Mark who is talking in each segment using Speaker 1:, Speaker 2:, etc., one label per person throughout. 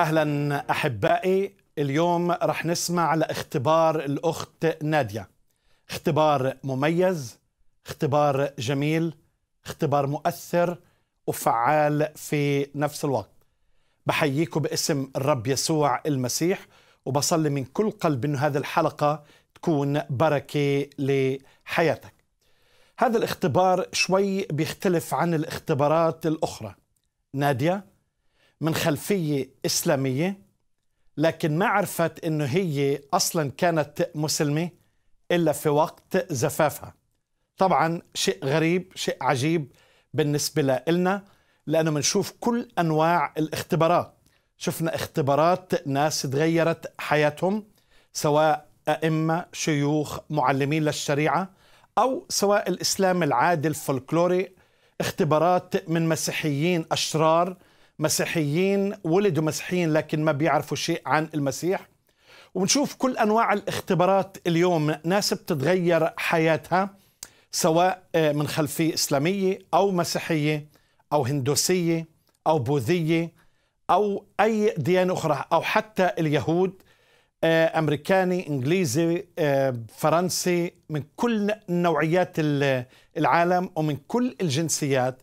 Speaker 1: اهلا احبائي اليوم رح نسمع لاختبار الاخت ناديه اختبار مميز اختبار جميل اختبار مؤثر وفعال في نفس الوقت بحييكم باسم الرب يسوع المسيح وبصلي من كل قلب انه هذه الحلقه تكون بركه لحياتك هذا الاختبار شوي بيختلف عن الاختبارات الاخرى ناديه من خلفية إسلامية لكن ما عرفت أنه هي أصلا كانت مسلمة إلا في وقت زفافها طبعا شيء غريب شيء عجيب بالنسبة لنا لأنه بنشوف كل أنواع الاختبارات شفنا اختبارات ناس تغيرت حياتهم سواء أئمة شيوخ معلمين للشريعة أو سواء الإسلام العادي الفولكلوري اختبارات من مسيحيين أشرار مسيحيين ولدوا مسيحيين لكن ما بيعرفوا شيء عن المسيح وبنشوف كل انواع الاختبارات اليوم ناس بتتغير حياتها سواء آه، من خلفيه اسلاميه او مسيحيه او هندوسيه او بوذيه او اي ديانه اخرى او حتى اليهود آه، امريكاني انجليزي آه، فرنسي من كل نوعيات العالم ومن كل الجنسيات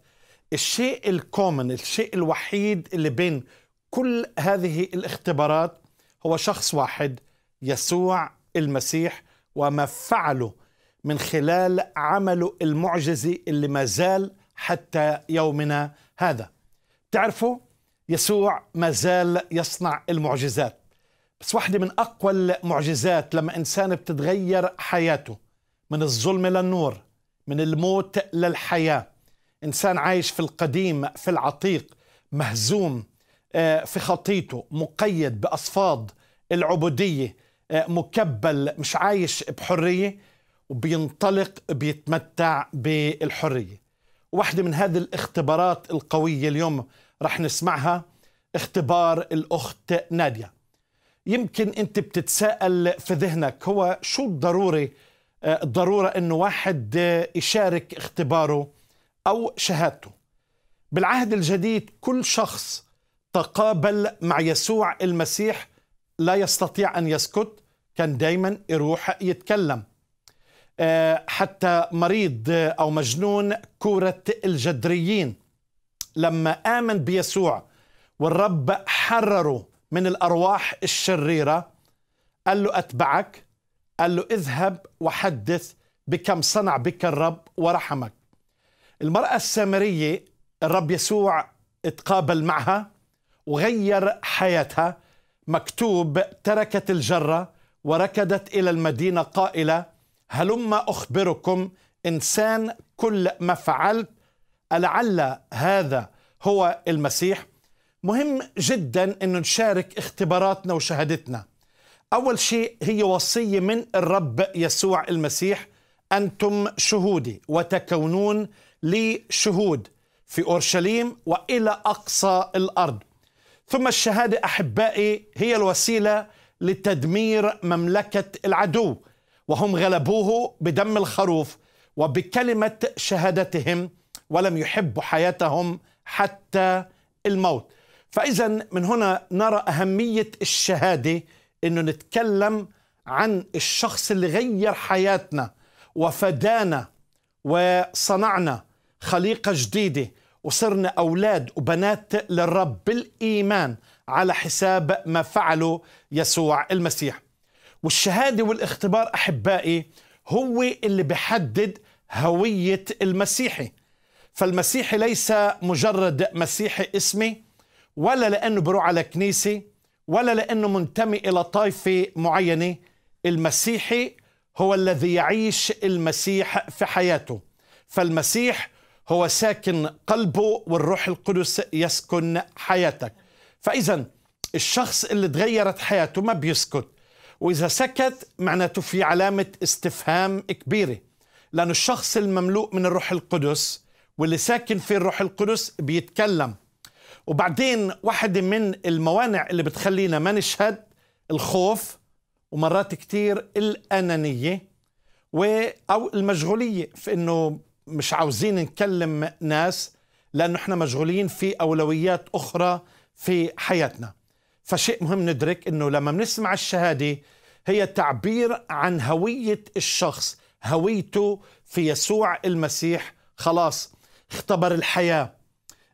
Speaker 1: الشيء الكومن الشيء الوحيد اللي بين كل هذه الاختبارات هو شخص واحد يسوع المسيح وما فعله من خلال عمله المعجزي اللي ما زال حتى يومنا هذا تعرفوا يسوع ما زال يصنع المعجزات بس واحدة من أقوى المعجزات لما إنسان بتتغير حياته من الظلم للنور من الموت للحياة انسان عايش في القديم في العتيق مهزوم آه، في خطيته مقيد باصفاد العبوديه آه، مكبل مش عايش بحريه وبينطلق بيتمتع بالحريه واحده من هذه الاختبارات القويه اليوم رح نسمعها اختبار الاخت ناديه يمكن انت بتتساءل في ذهنك هو شو الضروري آه، الضروره انه واحد يشارك اختباره أو شهادته بالعهد الجديد كل شخص تقابل مع يسوع المسيح لا يستطيع أن يسكت كان دايما يروح يتكلم آه، حتى مريض أو مجنون كورة الجدريين لما آمن بيسوع والرب حرره من الأرواح الشريرة قال له أتبعك قال له اذهب وحدث بكم صنع بك الرب ورحمك المرأة السامرية الرب يسوع اتقابل معها وغير حياتها مكتوب تركت الجرة وركدت إلى المدينة قائلة هلما أخبركم إنسان كل ما فعلت ألعل هذا هو المسيح مهم جدا أن نشارك اختباراتنا وشهادتنا أول شيء هي وصية من الرب يسوع المسيح أنتم شهودي وتكونون لشهود في اورشليم والى اقصى الارض ثم الشهاده احبائي هي الوسيله لتدمير مملكه العدو وهم غلبوه بدم الخروف وبكلمه شهادتهم ولم يحبوا حياتهم حتى الموت فاذا من هنا نرى اهميه الشهاده انه نتكلم عن الشخص اللي غير حياتنا وفدانا وصنعنا خليقة جديدة وصرنا أولاد وبنات للرب بالإيمان على حساب ما فعله يسوع المسيح والشهادة والاختبار أحبائي هو اللي بحدد هوية المسيحي فالمسيحي ليس مجرد مسيحي اسمي ولا لأنه بروح على كنيسة ولا لأنه منتمي إلى طائفة معينة المسيحي هو الذي يعيش المسيح في حياته فالمسيح هو ساكن قلبه والروح القدس يسكن حياتك فإذا الشخص اللي تغيرت حياته ما بيسكت وإذا سكت معناته في علامة استفهام كبيرة لأن الشخص المملوء من الروح القدس واللي ساكن في الروح القدس بيتكلم وبعدين واحدة من الموانع اللي بتخلينا ما نشهد الخوف ومرات كتير الأنانية و أو المشغولية في إنه مش عاوزين نكلم ناس لأنه احنا مشغولين في أولويات أخرى في حياتنا فشيء مهم ندرك أنه لما بنسمع الشهادة هي تعبير عن هوية الشخص هويته في يسوع المسيح خلاص اختبر الحياة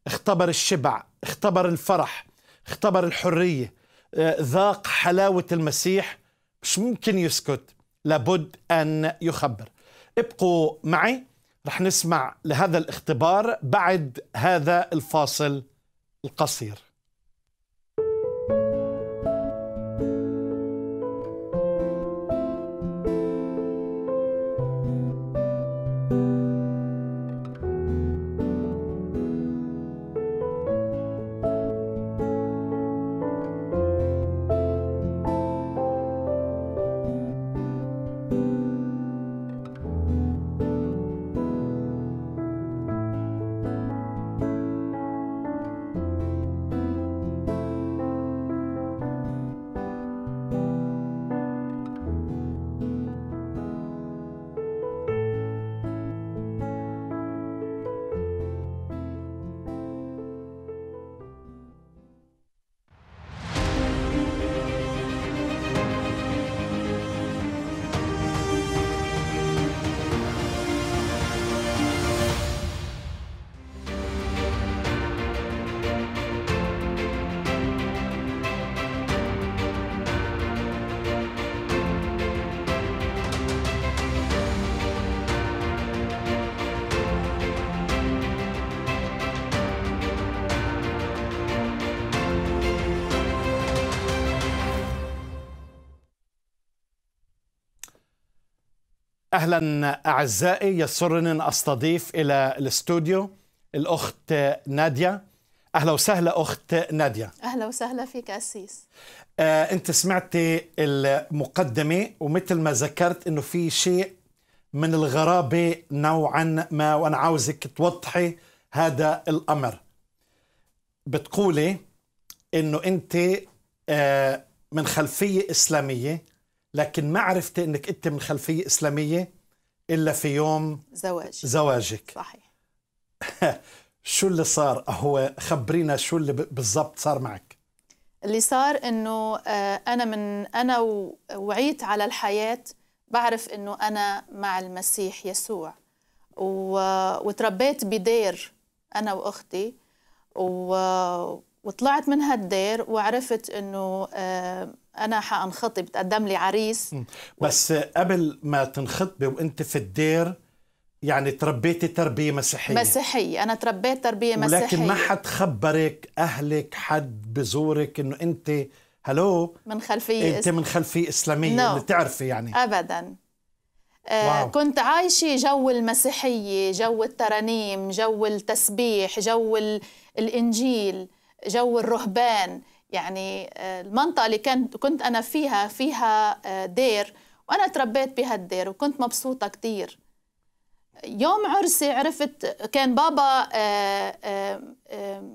Speaker 1: اختبر الشبع اختبر الفرح اختبر الحرية آه، ذاق حلاوة المسيح مش ممكن يسكت لابد أن يخبر ابقوا معي رح نسمع لهذا الاختبار بعد هذا الفاصل القصير اهلا اعزائي يسرني ان استضيف الى الاستوديو الاخت ناديه اهلا وسهلا اخت ناديه
Speaker 2: اهلا وسهلا فيك اسيس
Speaker 1: آه انت سمعتي المقدمه ومثل ما ذكرت انه في شيء من الغرابه نوعا ما وانا عاوزك توضحي هذا الامر بتقولي انه انت آه من خلفيه اسلاميه لكن ما عرفت انك انت من خلفيه اسلاميه الا في يوم زواج زواجك صحيح شو اللي صار هو خبرينا شو اللي بالضبط صار معك
Speaker 2: اللي صار انه آه، انا من انا وعيت على الحياه بعرف انه انا مع المسيح يسوع و... وتربيت بدير انا واختي و... وطلعت من هالدير وعرفت انه آه، انا حانخطب تقدم لي عريس
Speaker 1: بس و... قبل ما تنخطبي وانت في الدير يعني تربيتي تربية مسيحية
Speaker 2: مسيحية أنا تربيت تربية مسيحية ولكن ما حد
Speaker 1: خبرك أهلك حد بزورك أنه أنت هلو
Speaker 2: من خلفية أنت من
Speaker 1: خلفية إسلامية no. اللي تعرفي يعني
Speaker 2: أبدا آه كنت عايشة جو المسيحية جو الترانيم جو التسبيح جو الإنجيل جو الرهبان يعني آه، المنطقة اللي كنت أنا فيها فيها آه، دير وأنا تربيت بهالدير وكنت مبسوطة كتير يوم عرسي عرفت كان بابا آه،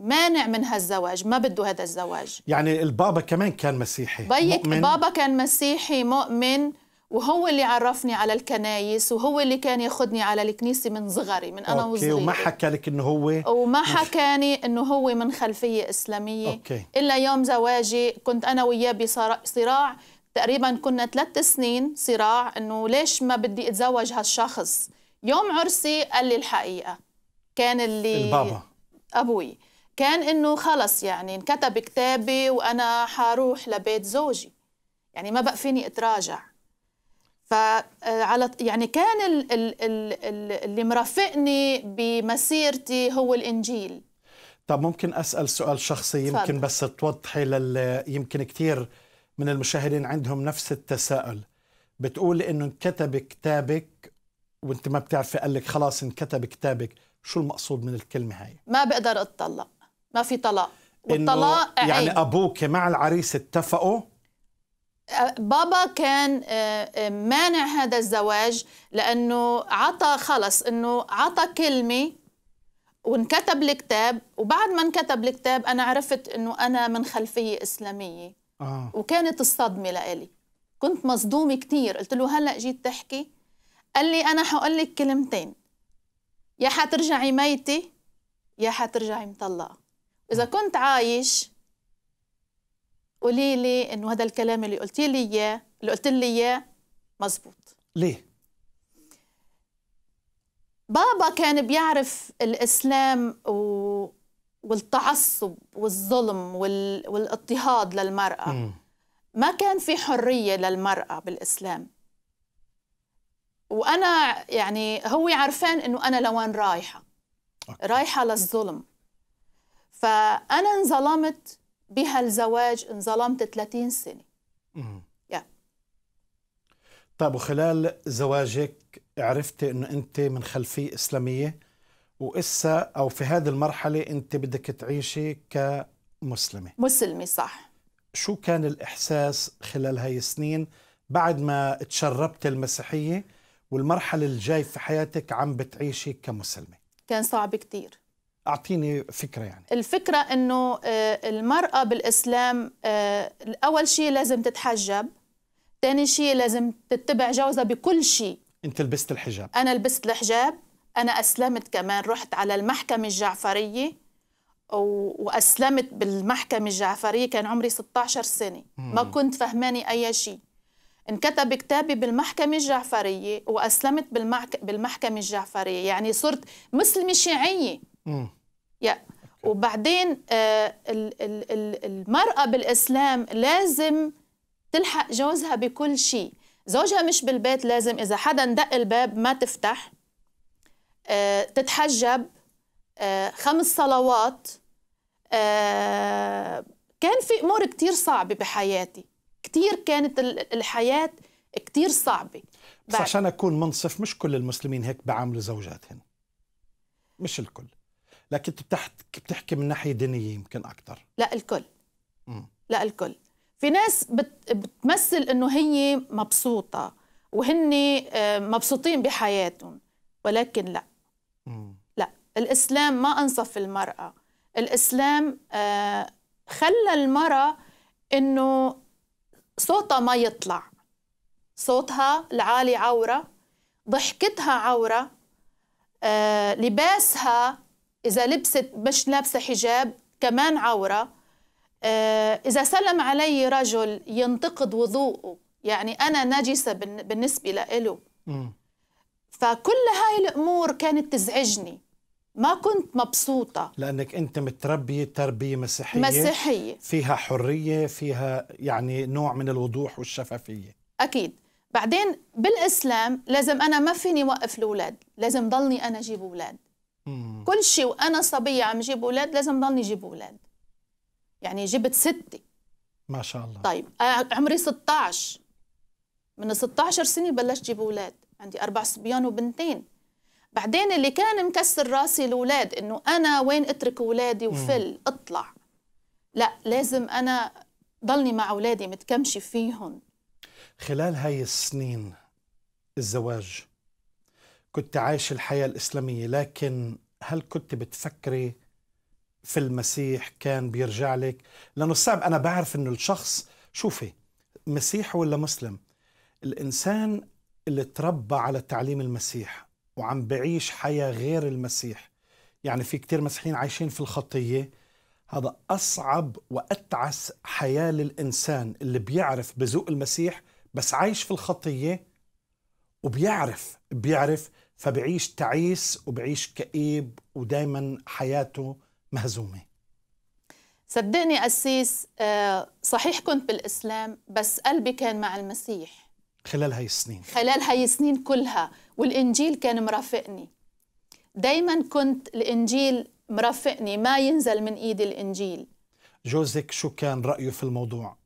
Speaker 2: مانع من هالزواج ما بده هذا الزواج
Speaker 1: يعني البابا كمان كان مسيحي بيك مؤمن. بابا
Speaker 2: كان مسيحي مؤمن وهو اللي عرفني على الكنايس وهو اللي كان ياخذني على الكنيسه من صغري من انا أوكي. وما
Speaker 1: حكى لك انه هو
Speaker 2: وما حكاني انه هو من خلفيه اسلاميه أوكي. الا يوم زواجي كنت انا وياه بصراع تقريبا كنا ثلاث سنين صراع انه ليش ما بدي اتزوج هالشخص يوم عرسي قال لي الحقيقه كان اللي البابا ابوي كان انه خلص يعني انكتب كتابي وانا حاروح لبيت زوجي يعني ما بقى فيني اتراجع فعلى آه، يعني كان ال ال ال اللي مرافقني بمسيرتي هو الانجيل
Speaker 1: طب ممكن اسال سؤال شخصي يمكن فضل. بس توضحي لل يمكن كثير من المشاهدين عندهم نفس التساؤل بتقول انه انكتب كتابك وانت ما بتعرفي قال لك خلاص انكتب كتابك شو المقصود من الكلمه هاي
Speaker 2: ما بقدر اتطلق ما في طلاق والطلاق يعني
Speaker 1: ابوك مع العريس اتفقوا
Speaker 2: بابا كان آه، آه، مانع هذا الزواج لانه عطى خلص انه عطى كلمه وانكتب الكتاب وبعد ما انكتب الكتاب انا عرفت انه انا من خلفيه اسلاميه آه. وكانت الصدمه لإلي كنت مصدومه كثير قلت له هلا جيت تحكي قال لي انا حقول لك كلمتين يا حترجعي ميته يا حترجعي مطلقه اذا كنت عايش قولي لي انه هذا الكلام اللي قلتي لي اياه اللي قلت لي اياه مزبوط ليه بابا كان بيعرف الاسلام و... والتعصب والظلم وال... والاضطهاد للمراه م. ما كان في حريه للمراه بالاسلام وانا يعني هو عرفان انه انا لوين رايحه رايحه للظلم فانا انظلمت بهالزواج انظلمت 30 سنه
Speaker 1: امم yeah. طيب وخلال زواجك عرفتي انه انت من خلفيه اسلاميه وإسا او في هذه المرحله انت بدك تعيشي كمسلمه
Speaker 2: مسلمه صح
Speaker 1: شو كان الاحساس خلال هاي السنين بعد ما تشربت المسيحيه والمرحله الجاي في حياتك عم بتعيشي كمسلمه
Speaker 2: كان صعب كثير
Speaker 1: اعطيني فكره يعني
Speaker 2: الفكره انه آه، المراه بالاسلام آه، اول شيء لازم تتحجب ثاني شيء لازم تتبع جوزها بكل شيء
Speaker 1: انت لبست الحجاب
Speaker 2: انا لبست الحجاب انا اسلمت كمان رحت على المحكمه الجعفريه واسلمت بالمحكمه الجعفريه كان عمري 16 سنه ما كنت فهماني اي شيء انكتب كتابي بالمحكمه الجعفريه واسلمت بالمحكمه الجعفريه يعني صرت مسلمه شيعيه yeah. وبعدين آه، المرأة بالإسلام لازم تلحق جوزها بكل شيء زوجها مش بالبيت لازم إذا حدا دق الباب ما تفتح آه، تتحجب آه، خمس صلوات كان في أمور كتير صعبة بحياتي كتير كانت الحياة كتير صعبة بس عشان
Speaker 1: أكون منصف مش كل المسلمين هيك بعاملوا زوجاتهم مش الكل لكن بتحكي بتحكي من ناحيه دينيه يمكن اكثر
Speaker 2: لا الكل م. لا الكل في ناس بت... بتمثل انه هي مبسوطه وهن آه، مبسوطين بحياتهم ولكن لا م. لا الاسلام ما انصف المراه الاسلام آه، خلى المراه انه صوتها ما يطلع صوتها العالي عوره ضحكتها عوره آه، لباسها إذا لبست مش لابسة حجاب كمان عورة آه، إذا سلم علي رجل ينتقد وضوءه يعني أنا نجسة بالنسبة له فكل هاي الأمور كانت تزعجني ما كنت مبسوطة
Speaker 1: لأنك أنت متربية تربية مسيحية مسيحية فيها حرية فيها يعني نوع من الوضوح والشفافية
Speaker 2: أكيد بعدين بالإسلام لازم أنا ما فيني وقف الأولاد لازم ضلني أنا أجيب أولاد كل شيء وانا صبيه عم جيب اولاد لازم ضلني جيب اولاد يعني جبت سته ما شاء الله طيب آه، عمري 16 من 16 سنه بلشت جيب اولاد عندي اربع صبيان وبنتين بعدين اللي كان مكسر راسي الاولاد انه انا وين اترك اولادي وفل مم. اطلع لا لازم انا ضلني مع اولادي متكمشه فيهم
Speaker 1: خلال هاي السنين الزواج كنت عايش الحياة الإسلامية لكن هل كنت بتفكري في المسيح كان بيرجع لك لأنه صعب أنا بعرف أنه الشخص شوفي مسيح ولا مسلم الإنسان اللي تربى على تعليم المسيح وعم بعيش حياة غير المسيح يعني في كتير مسيحيين عايشين في الخطية هذا أصعب وأتعس حياة للإنسان اللي بيعرف بذوق المسيح بس عايش في الخطية وبيعرف بيعرف فبعيش تعيس وبعيش كئيب ودائما حياته مهزومه
Speaker 2: صدقني قسيس آه، صحيح كنت بالاسلام بس قلبي كان مع المسيح
Speaker 1: خلال هاي السنين
Speaker 2: خلال هاي السنين كلها والانجيل كان مرافقني دايما كنت الانجيل مرافقني ما ينزل من ايدي الانجيل
Speaker 1: جوزك شو كان رايه في الموضوع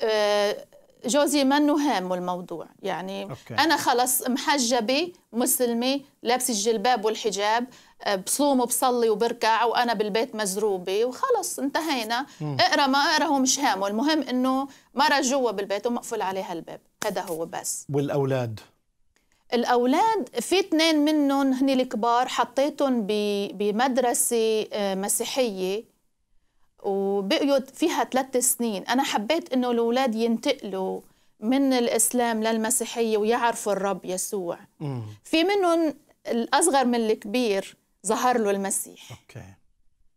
Speaker 2: أه جوزي منه هام الموضوع يعني أوكي. أنا خلص محجبة مسلمة لابسة الجلباب والحجاب آه، بصوم وبصلي وبركع وأنا بالبيت مزروبة وخلص انتهينا مم. اقرأ ما اقرأ هو مش هامه المهم إنه مرة جوا بالبيت ومقفول عليها الباب هذا هو بس
Speaker 1: والأولاد
Speaker 2: الأولاد في اثنين منهم هني الكبار حطيتهم بمدرسة آه، مسيحية وبقيت فيها ثلاث سنين أنا حبيت إنه الأولاد ينتقلوا من الإسلام للمسيحية ويعرفوا الرب يسوع م. في منهم الأصغر من الكبير ظهر له المسيح أوكي.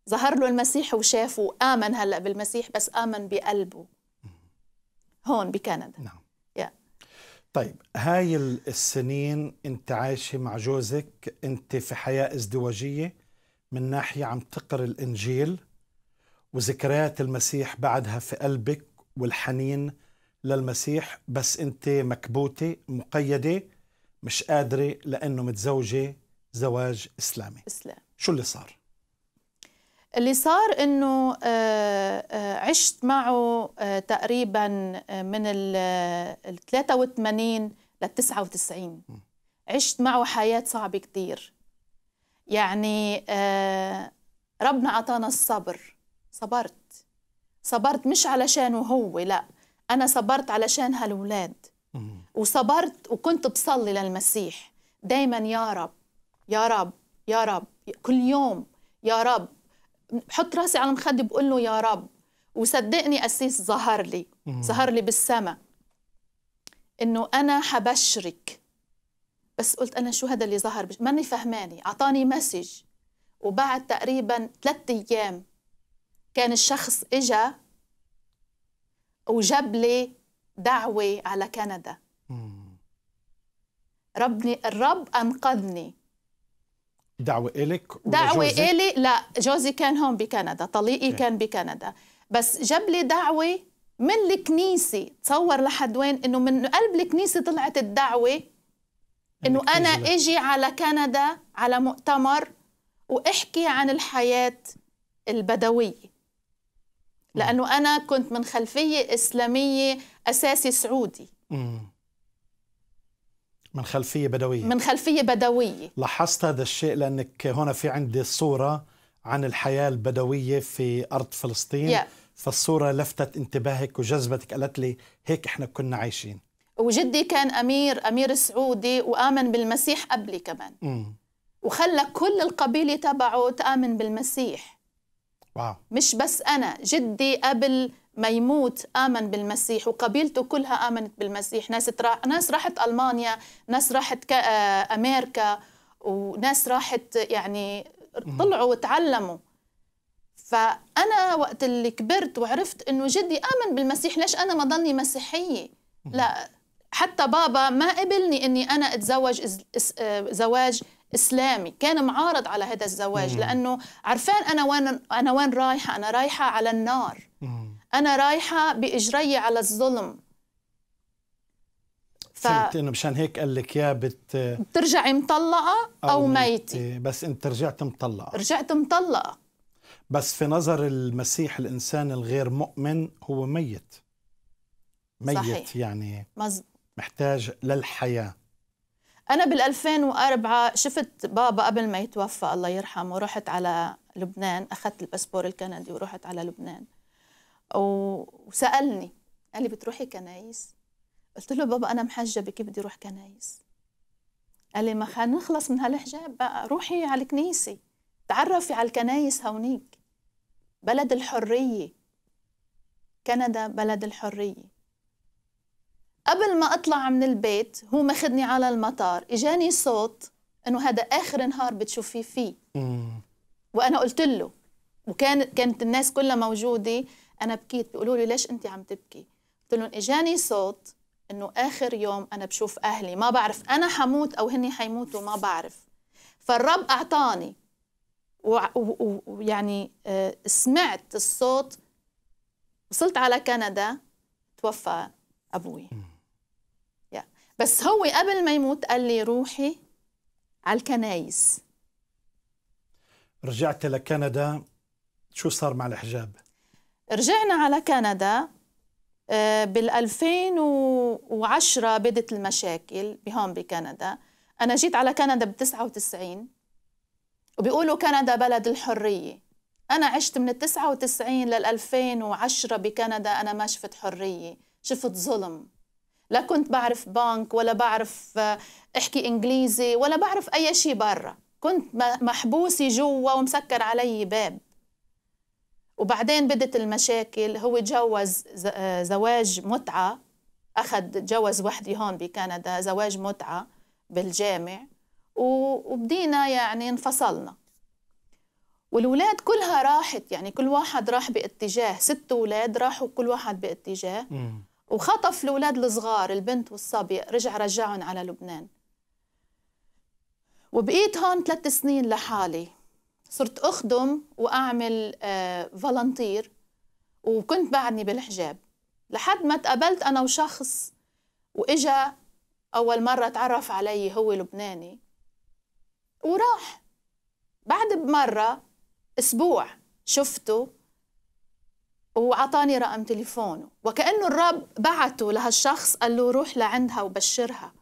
Speaker 2: ظهر له المسيح وشافه وآمن هلأ بالمسيح بس آمن بقلبه هون بكندا نعم
Speaker 1: طيب هاي السنين انت عايشه مع جوزك انت في حياه ازدواجيه من ناحيه عم تقرا الانجيل وذكريات المسيح بعدها في قلبك والحنين للمسيح بس انت مكبوته مقيده مش قادره لانه متزوجه زواج اسلامي اسلام شو اللي صار
Speaker 2: اللي صار انه آه، آه، عشت معه آه، تقريبا من ال 83 لل 99 عشت معه حياه صعبه كثير يعني ربنا اعطانا الصبر صبرت صبرت مش علشانه هو لا أنا صبرت علشان هالولاد وصبرت وكنت بصلي للمسيح دايما يا رب يا رب يا رب كل يوم يا رب بحط راسي على المخده بقول له يا رب وصدقني قسيس ظهر لي ظهر لي بالسما انه انا حبشرك بس قلت انا شو هذا اللي ظهر ماني فهماني اعطاني مسج وبعد تقريبا ثلاثة ايام كان الشخص اجا وجاب لي دعوة على كندا ربني الرب أنقذني
Speaker 1: دعوة إلك دعوة إلي
Speaker 2: لا جوزي كان هون بكندا طليقي إيه. كان بكندا بس جاب لي دعوة من الكنيسة تصور لحد وين إنه من قلب الكنيسة طلعت الدعوة إنه أنا إجي على كندا على مؤتمر وأحكي عن الحياة البدوية لانه انا كنت من خلفيه اسلاميه اساسي سعودي
Speaker 1: من خلفيه بدويه من خلفيه
Speaker 2: بدويه
Speaker 1: لاحظت هذا الشيء لانك هنا في عندي صوره عن الحياه البدويه في ارض فلسطين yeah. فالصوره لفتت انتباهك وجذبتك قالت لي هيك احنا كنا عايشين
Speaker 2: وجدي كان امير امير سعودي وامن بالمسيح قبلي كمان مم. وخلى كل القبيله تبعه تامن بالمسيح مش بس أنا جدي قبل ما يموت آمن بالمسيح وقبيلته كلها آمنت بالمسيح ناس, ترا... ناس راحت ألمانيا ناس راحت ك... آه، أمريكا وناس راحت يعني طلعوا وتعلموا فأنا وقت اللي كبرت وعرفت إنه جدي آمن بالمسيح ليش أنا ما ضلني مسيحية لا حتى بابا ما قبلني إني أنا أتزوج آه، زواج اسلامي كان معارض على هذا الزواج مم. لانه عرفان انا وين انا وين رايحه انا رايحه على النار مم. انا رايحه باجري على الظلم ف... فهمت انه
Speaker 1: مشان هيك قال لك يا بت
Speaker 2: بترجعي مطلقه
Speaker 1: او, أو ميتي إيه، بس انت رجعت مطلقه
Speaker 2: رجعت مطلقه
Speaker 1: بس في نظر المسيح الانسان الغير مؤمن هو ميت ميت صحيح. يعني مز... محتاج للحياه
Speaker 2: انا بال2004 شفت بابا قبل ما يتوفى الله يرحمه رحت على لبنان اخذت الباسبور الكندي ورحت على لبنان وسالني قال لي بتروحي كنايس قلت له بابا انا محجبه كيف بدي اروح كنايس قال لي ما نخلص من هالحجاب بقى روحي على الكنيسه تعرفي على الكنايس هونيك بلد الحريه كندا بلد الحريه قبل ما اطلع من البيت هو ماخذني على المطار اجاني صوت انه هذا اخر نهار بتشوفيه فيه وانا قلت له وكان كانت الناس كلها موجوده انا بكيت بيقولوا لي ليش انت عم تبكي قلت لهم اجاني صوت انه اخر يوم انا بشوف اهلي ما بعرف انا حموت او هني حيموتوا ما بعرف فالرب اعطاني ويعني آه، سمعت الصوت وصلت على كندا توفى ابوي بس هو قبل ما يموت قال لي روحي على الكنايس
Speaker 1: رجعت لكندا شو صار مع الحجاب؟
Speaker 2: رجعنا على كندا آه، بال 2010 بدت المشاكل بهون بكندا أنا جيت على كندا ب 99 وبيقولوا كندا بلد الحرية أنا عشت من ال 99 لل 2010 بكندا أنا ما شفت حرية شفت ظلم لا كنت بعرف بنك ولا بعرف آه، احكي انجليزي ولا بعرف اي شيء برا كنت محبوسه جوا ومسكر علي باب وبعدين بدت المشاكل هو جوز آه، زواج متعه اخذ جوز وحدي هون بكندا زواج متعه بالجامع وبدينا يعني انفصلنا والولاد كلها راحت يعني كل واحد راح باتجاه ست اولاد راحوا كل واحد باتجاه وخطف الأولاد الصغار البنت والصبي رجع رجعهم على لبنان وبقيت هون ثلاث سنين لحالي صرت أخدم وأعمل فالنتير آه، وكنت بعدني بالحجاب لحد ما تقابلت أنا وشخص وإجا أول مرة تعرف علي هو لبناني وراح بعد بمرة أسبوع شفته وعطاني رقم تليفونه وكأنه الرب بعته لهالشخص قال له روح لعندها وبشرها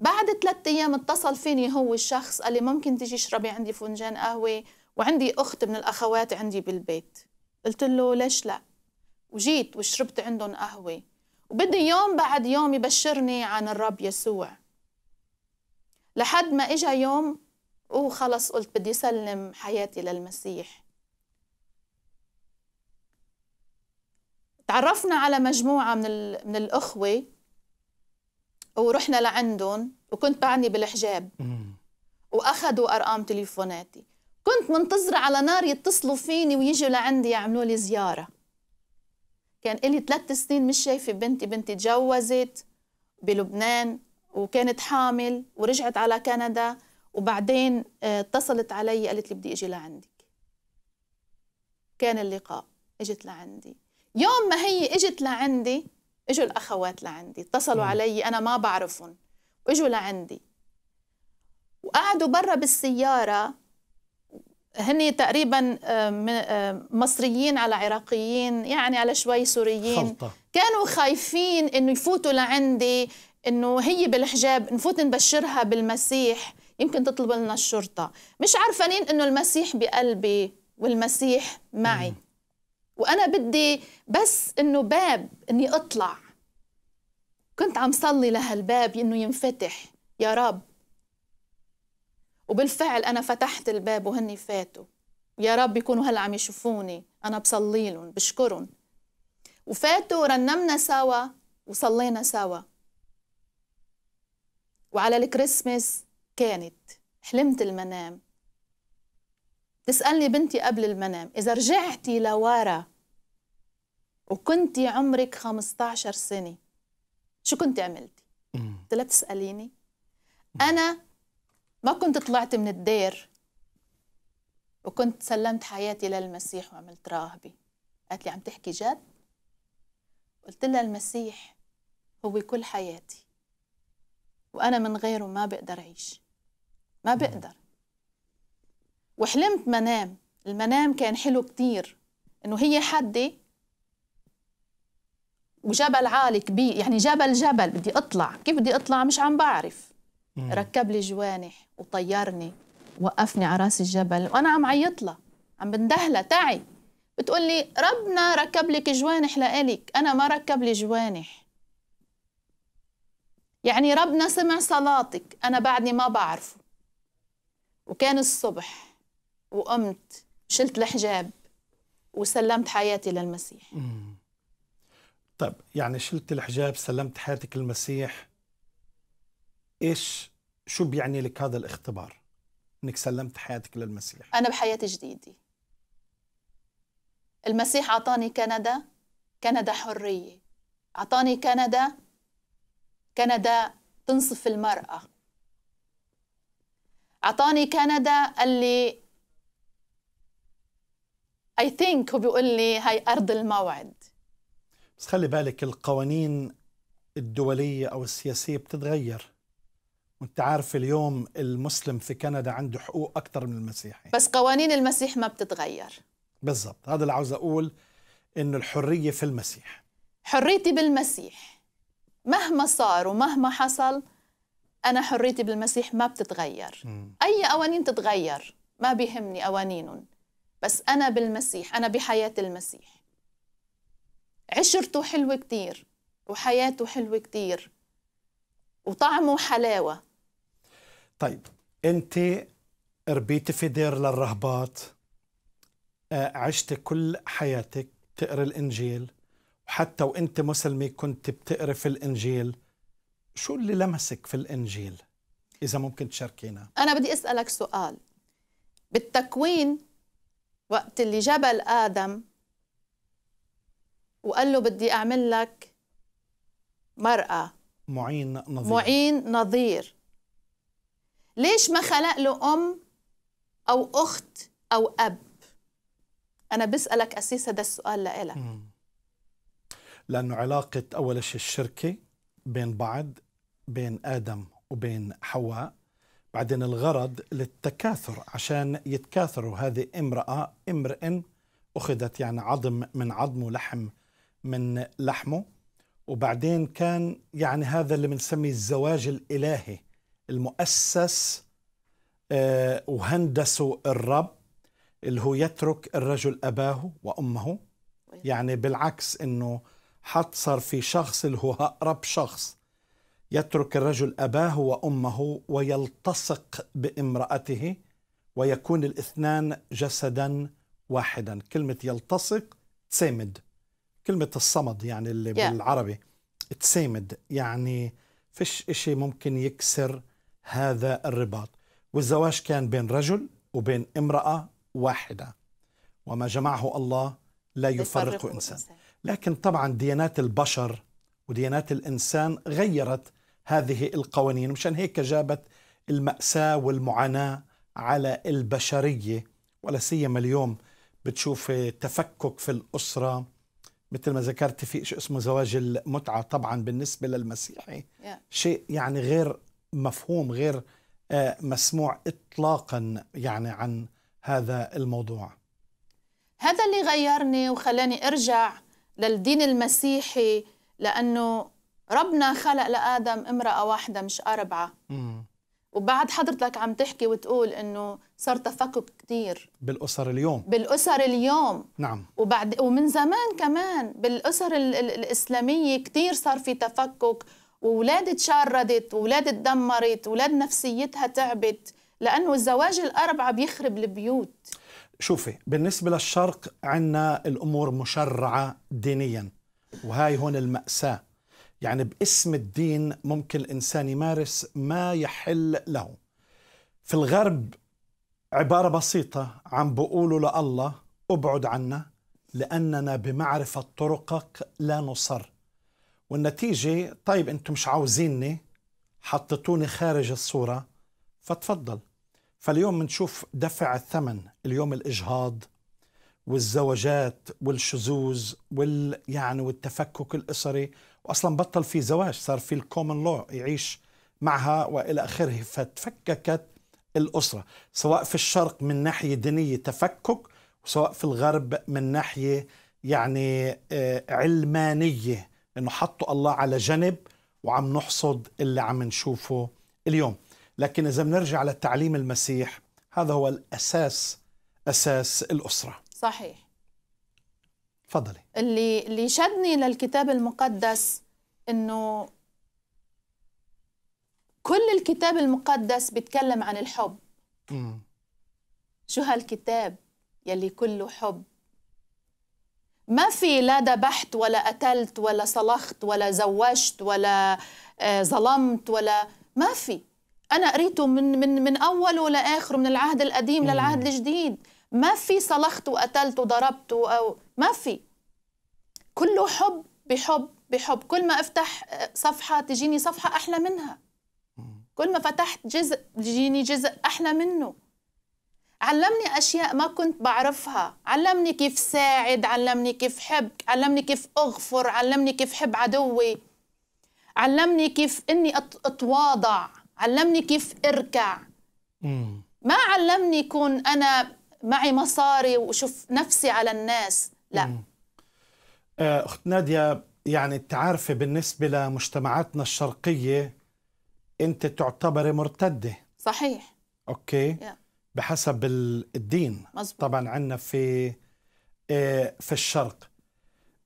Speaker 2: بعد ثلاثة أيام اتصل فيني هو الشخص قال لي ممكن تيجي اشربي عندي فنجان قهوة وعندي أخت من الأخوات عندي بالبيت قلت له ليش لا وجيت وشربت عندهم قهوة وبدي يوم بعد يوم يبشرني عن الرب يسوع لحد ما إجا يوم وخلص قلت بدي سلم حياتي للمسيح تعرفنا على مجموعة من, من الأخوة ورحنا لعندهم وكنت بعدني بالحجاب وأخذوا أرقام تليفوناتي كنت منتظرة على نار يتصلوا فيني ويجوا لعندي يعملوا لي زيارة كان إلي ثلاث سنين مش شايفة بنتي بنتي تجوزت بلبنان وكانت حامل ورجعت على كندا وبعدين آه، اتصلت علي قالت لي بدي اجي لعندك كان اللقاء اجت لعندي يوم ما هي اجت لعندي اجوا الاخوات لعندي اتصلوا علي انا ما بعرفهم واجوا لعندي وقعدوا برا بالسياره هن تقريبا آه، آه، مصريين على عراقيين يعني على شوي سوريين خلطة. كانوا خايفين انه يفوتوا لعندي انه هي بالحجاب نفوت نبشرها بالمسيح يمكن تطلب لنا الشرطه مش عارفين انه المسيح بقلبي والمسيح معي م. وانا بدي بس انه باب اني اطلع كنت عم صلي لهالباب انه ينفتح يا رب وبالفعل انا فتحت الباب وهن فاتوا يا رب يكونوا هلا عم يشوفوني انا بصلي لهم بشكرهم وفاتوا رنمنا سوا وصلينا سوا وعلى الكريسماس كانت حلمت المنام تسألني بنتي قبل المنام إذا رجعتي لورا وكنتي عمرك 15 سنه شو كنت عملتي؟ قلت لا تساليني انا ما كنت طلعت من الدير وكنت سلمت حياتي للمسيح وعملت راهبه قالت لي عم تحكي جد قلت لها المسيح هو كل حياتي وانا من غيره ما بقدر اعيش ما بقدر وحلمت منام المنام كان حلو كتير انه هي حدي وجبل عالي كبير يعني جبل جبل بدي اطلع كيف بدي اطلع مش عم بعرف مم. ركب لي جوانح وطيرني وقفني على راس الجبل وانا عم عيط لها عم بندهلها تعي بتقول لي ربنا ركب لك جوانح لإلك انا ما ركب لي جوانح يعني ربنا سمع صلاتك انا بعدني ما بعرفه وكان الصبح وقمت شلت الحجاب وسلمت حياتي للمسيح
Speaker 1: مم. طيب يعني شلت الحجاب سلمت حياتك المسيح ايش شو بيعني لك هذا الاختبار انك سلمت حياتك للمسيح
Speaker 2: انا بحياه جديده المسيح اعطاني كندا كندا حريه اعطاني كندا كندا تنصف المراه اعطاني كندا قال لي اي ثينك هو بيقول لي هاي ارض الموعد
Speaker 1: بس خلي بالك القوانين الدولية أو السياسية بتتغير وانت عارف اليوم المسلم في كندا عنده حقوق أكثر من المسيحي
Speaker 2: بس قوانين المسيح ما بتتغير
Speaker 1: بالضبط هذا اللي عاوز أقول إنه الحرية في المسيح
Speaker 2: حريتي بالمسيح مهما صار ومهما حصل أنا حريتي بالمسيح ما بتتغير م. أي قوانين تتغير ما بيهمني قوانين بس أنا بالمسيح أنا بحياة المسيح عشرته حلوة كتير وحياته حلوة كتير وطعمه حلاوة
Speaker 1: طيب أنت ربيتي في دير للرهبات آه، عشت كل حياتك تقري الإنجيل وحتى وأنت مسلمة كنت بتقري في الإنجيل شو اللي لمسك في الإنجيل؟ إذا ممكن تشاركينا
Speaker 2: أنا بدي أسألك سؤال بالتكوين وقت اللي جبل آدم وقال له بدي أعمل لك مرأة
Speaker 1: معين نظير
Speaker 2: معين نظير ليش ما خلق له أم أو أخت أو أب أنا بسألك أسيس هذا السؤال لإلك
Speaker 1: لأنه علاقة أول شيء الشركة بين بعض بين آدم وبين حواء بعدين الغرض للتكاثر عشان يتكاثروا هذه امرأة امرئ أخذت يعني عظم من عظمه لحم من لحمه وبعدين كان يعني هذا اللي بنسميه الزواج الإلهي المؤسس آه، وهندسه الرب اللي هو يترك الرجل أباه وأمه طيب. يعني بالعكس أنه حط صار في شخص اللي هو أقرب شخص يترك الرجل أباه وأمه ويلتصق بامرأته ويكون الاثنان جسدا واحدا كلمة يلتصق تسمد كلمة الصمد يعني اللي yeah. بالعربي تسامد يعني فيش إشي ممكن يكسر هذا الرباط والزواج كان بين رجل وبين امرأة واحدة وما جمعه الله لا يفرق إنسان لكن طبعا ديانات البشر وديانات الإنسان غيرت هذه القوانين مشان هيك جابت المأساة والمعاناة على البشرية ولا سيما اليوم بتشوف تفكك في الأسرة مثل ما ذكرت في شيء اسمه زواج المتعة طبعا بالنسبة للمسيحي yeah. شيء يعني غير مفهوم غير آه، مسموع إطلاقا يعني عن هذا الموضوع
Speaker 2: هذا اللي غيرني وخلاني أرجع للدين المسيحي لأنه ربنا خلق لآدم امرأة واحدة مش أربعة مم. وبعد حضرتك عم تحكي وتقول انه صار تفكك كثير
Speaker 1: بالاسر اليوم
Speaker 2: بالاسر اليوم نعم وبعد ومن زمان كمان بالاسر ال ال الاسلاميه كثير صار في تفكك واولاد تشردت واولاد تدمرت واولاد نفسيتها تعبت لانه الزواج الاربعه بيخرب البيوت
Speaker 1: شوفي بالنسبه للشرق عندنا الامور مشرعه دينيا وهاي هون الماساه يعني باسم الدين ممكن الإنسان يمارس ما يحل له في الغرب عبارة بسيطة عم بقولوا لله ابعد عنا لأننا بمعرفة طرقك لا نصر والنتيجة طيب أنتم مش عاوزيني حطتوني خارج الصورة فتفضل فاليوم منشوف دفع الثمن اليوم الإجهاض والزواجات والشذوذ وال يعني والتفكك الأسري واصلا بطل في زواج صار في الكومن لو يعيش معها والى اخره فتفككت الاسره سواء في الشرق من ناحيه دينيه تفكك وسواء في الغرب من ناحيه يعني آه، علمانيه انه حطوا الله على جنب وعم نحصد اللي عم نشوفه اليوم لكن اذا بنرجع للتعليم المسيح هذا هو الاساس اساس الاسره صحيح تفضلي
Speaker 2: اللي اللي شدني للكتاب المقدس انه كل الكتاب المقدس بيتكلم عن الحب امم شو هالكتاب يلي كله حب ما في لا ذبحت ولا قتلت ولا صلخت ولا زوجت ولا آه، ظلمت ولا ما في انا قريته من من من اوله لاخره من العهد القديم للعهد الجديد ما في صلخت وقتلت وضربت أو ما في كله حب بحب بحب كل ما افتح صفحة تجيني صفحة أحلى منها كل ما فتحت جزء تجيني جزء أحلى منه علمني أشياء ما كنت بعرفها علمني كيف ساعد علمني كيف حب علمني كيف أغفر علمني كيف حب عدوي علمني كيف إني أتواضع علمني كيف أركع ما علمني كون أنا معي مصاري وشوف نفسي على الناس لا
Speaker 1: آه، أخت نادية يعني أنت بالنسبة لمجتمعاتنا الشرقية أنت تعتبري مرتدة صحيح أوكي yeah. بحسب الدين مزبوط. طبعا عندنا في آه، في الشرق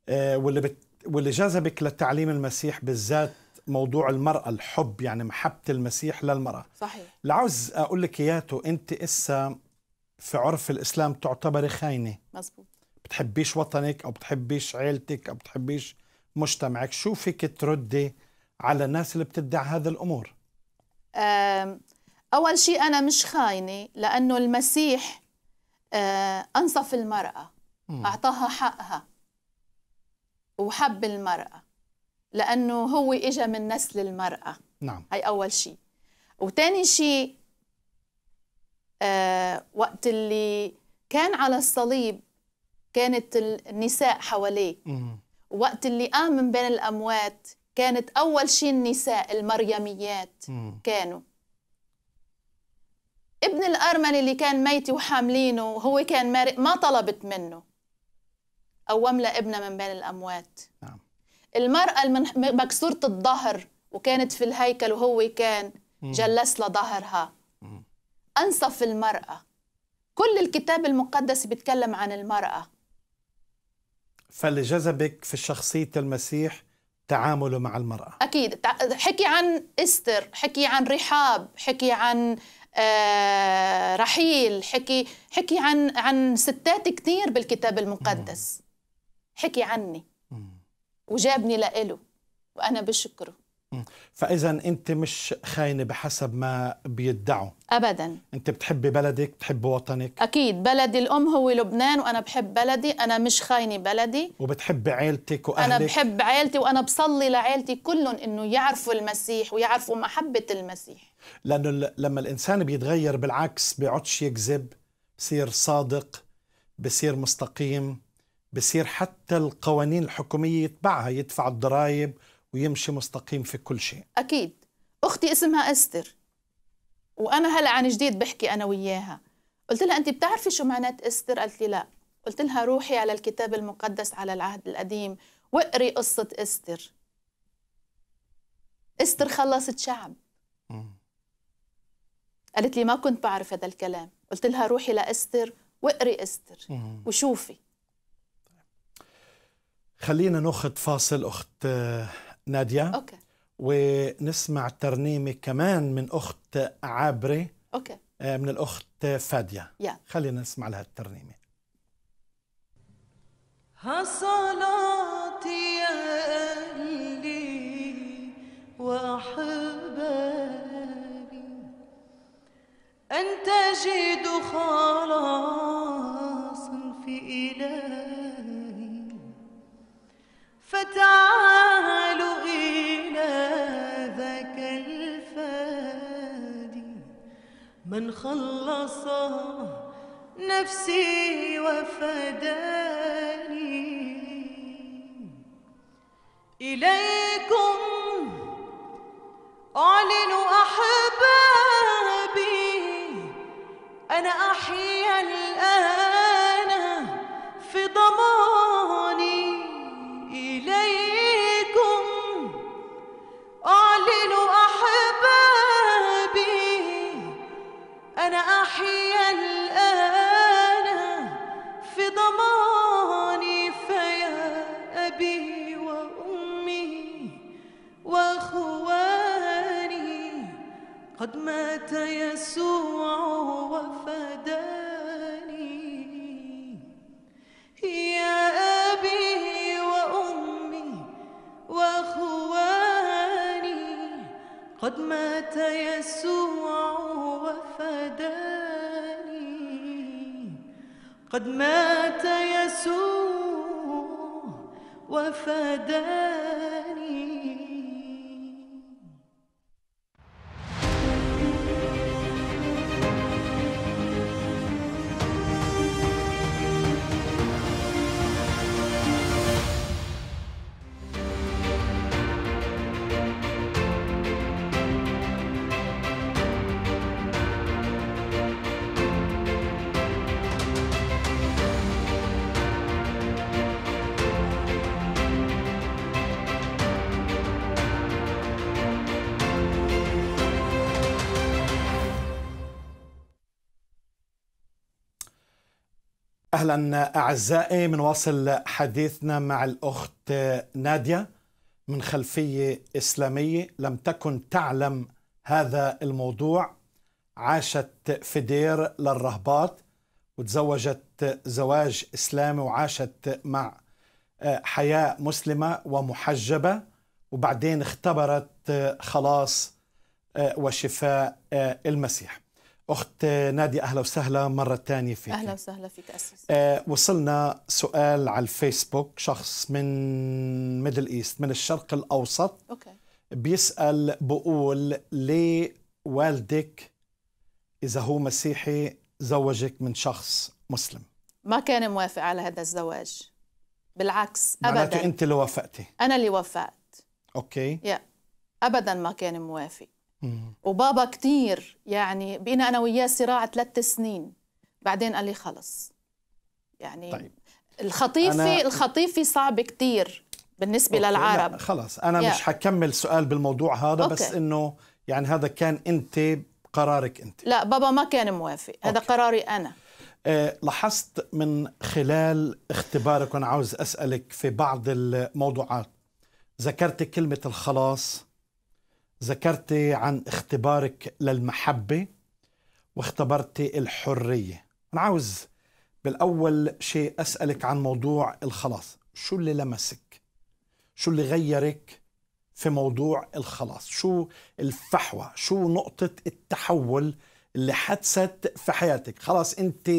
Speaker 1: آه، واللي بت واللي جذبك لتعليم المسيح بالذات موضوع المرأة الحب يعني محبة المسيح للمرأة صحيح لعوز أقول لك إياته أنت إسا في عرف الاسلام تعتبري خاينه مزبوط بتحبيش وطنك او بتحبيش عيلتك او بتحبيش مجتمعك شو فيك تردي على الناس اللي بتدعي هذا الامور
Speaker 2: اول شيء انا مش خاينه لانه المسيح آه، انصف المراه مم. اعطاها حقها وحب المراه لانه هو اجى من نسل المراه نعم هي اول شيء وثاني شيء آه، وقت اللي كان على الصليب كانت النساء حواليه وقت اللي قام من بين الأموات كانت أول شيء النساء المريميات كانوا ابن الأرمل اللي كان ميت وحاملينه هو كان مارق ما طلبت منه قوم لابنه ابنها من بين الأموات نعم. المرأة مكسورة الظهر وكانت في الهيكل وهو كان جلس لظهرها ظهرها أنصف المرأة كل الكتاب المقدس بيتكلم عن المرأة
Speaker 1: فاللي جذبك في شخصية المسيح تعامله مع المرأة
Speaker 2: أكيد حكي عن إستر حكي عن رحاب حكي عن آه، رحيل حكي حكي عن عن ستات كثير بالكتاب المقدس حكي عني وجابني لإله وأنا بشكره
Speaker 1: فاذا انت مش خاينه بحسب ما بيدعوا ابدا انت بتحبي بلدك بتحبي وطنك
Speaker 2: اكيد بلدي الام هو لبنان وانا بحب بلدي انا مش خاينه بلدي
Speaker 1: وبتحبي عيلتك واهلك انا بحب
Speaker 2: عيلتي وانا بصلي لعيلتي كلهم انه يعرفوا المسيح ويعرفوا محبه المسيح
Speaker 1: لانه لما الانسان بيتغير بالعكس بيعطش يكذب بصير صادق بصير مستقيم بصير حتى القوانين الحكوميه يتبعها يدفع الضرائب ويمشي مستقيم في كل شيء
Speaker 2: أكيد أختي اسمها أستر وأنا هلأ عن جديد بحكي أنا وياها قلت لها أنت بتعرفي شو معنات أستر قالت لي لا قلت لها روحي على الكتاب المقدس على العهد القديم واقري قصة أستر أستر خلصت شعب قالت لي ما كنت بعرف هذا الكلام قلت لها روحي لأستر واقري أستر وشوفي
Speaker 1: خلينا ناخذ فاصل اخت نادية أوكي ونسمع ترنيمة كمان من أخت عابرة أوكي آه، من الأخت فادية yeah. خلينا نسمع لها الترنيمة
Speaker 3: صلاتي يا أهلي وأحبابي أن تجد خلاصا في إلهي فتعالوا من خلصها نفسي وفداني إليكم أعلن أحبابي أنا أحيا مات يسوع وفداني قد مات يسوع وفداني
Speaker 1: اهلا اعزائي بنواصل حديثنا مع الاخت ناديه من خلفيه اسلاميه لم تكن تعلم هذا الموضوع عاشت في دير للرهبات وتزوجت زواج اسلامي وعاشت مع آه، حياه مسلمه ومحجبه وبعدين اختبرت آه، خلاص آه، وشفاء المسيح اخت ناديه اهلا وسهلا مره ثانيه فيك اهلا
Speaker 2: وسهلا فيك اسس
Speaker 1: آه وصلنا سؤال على الفيسبوك شخص من ميدل ايست من الشرق الاوسط اوكي بيسال بقول ليه والدك اذا هو مسيحي زوجك من شخص مسلم
Speaker 2: ما كان موافق على هذا الزواج بالعكس ابدا معناته انت
Speaker 1: اللي وافقتي
Speaker 2: انا اللي وافقت اوكي يا ابدا ما كان موافق وبابا كتير يعني بقينا انا وياه صراع ثلاث سنين بعدين قال لي خلص يعني طيب. الخطيفه الخطيفه صعبه كتير بالنسبه أوكي. للعرب لا
Speaker 1: خلص انا يا. مش حكمل سؤال بالموضوع هذا أوكي. بس انه يعني هذا كان انت قرارك انت
Speaker 2: لا بابا ما كان موافق أوكي. هذا قراري انا
Speaker 1: آه، لاحظت من خلال اختبارك وانا عاوز اسالك في بعض الموضوعات ذكرت كلمه الخلاص ذكرتي عن اختبارك للمحبة واختبرتي الحرية أنا عاوز بالأول شيء أسألك عن موضوع الخلاص شو اللي لمسك شو اللي غيرك في موضوع الخلاص شو الفحوى شو نقطة التحول اللي حدثت في حياتك خلاص أنت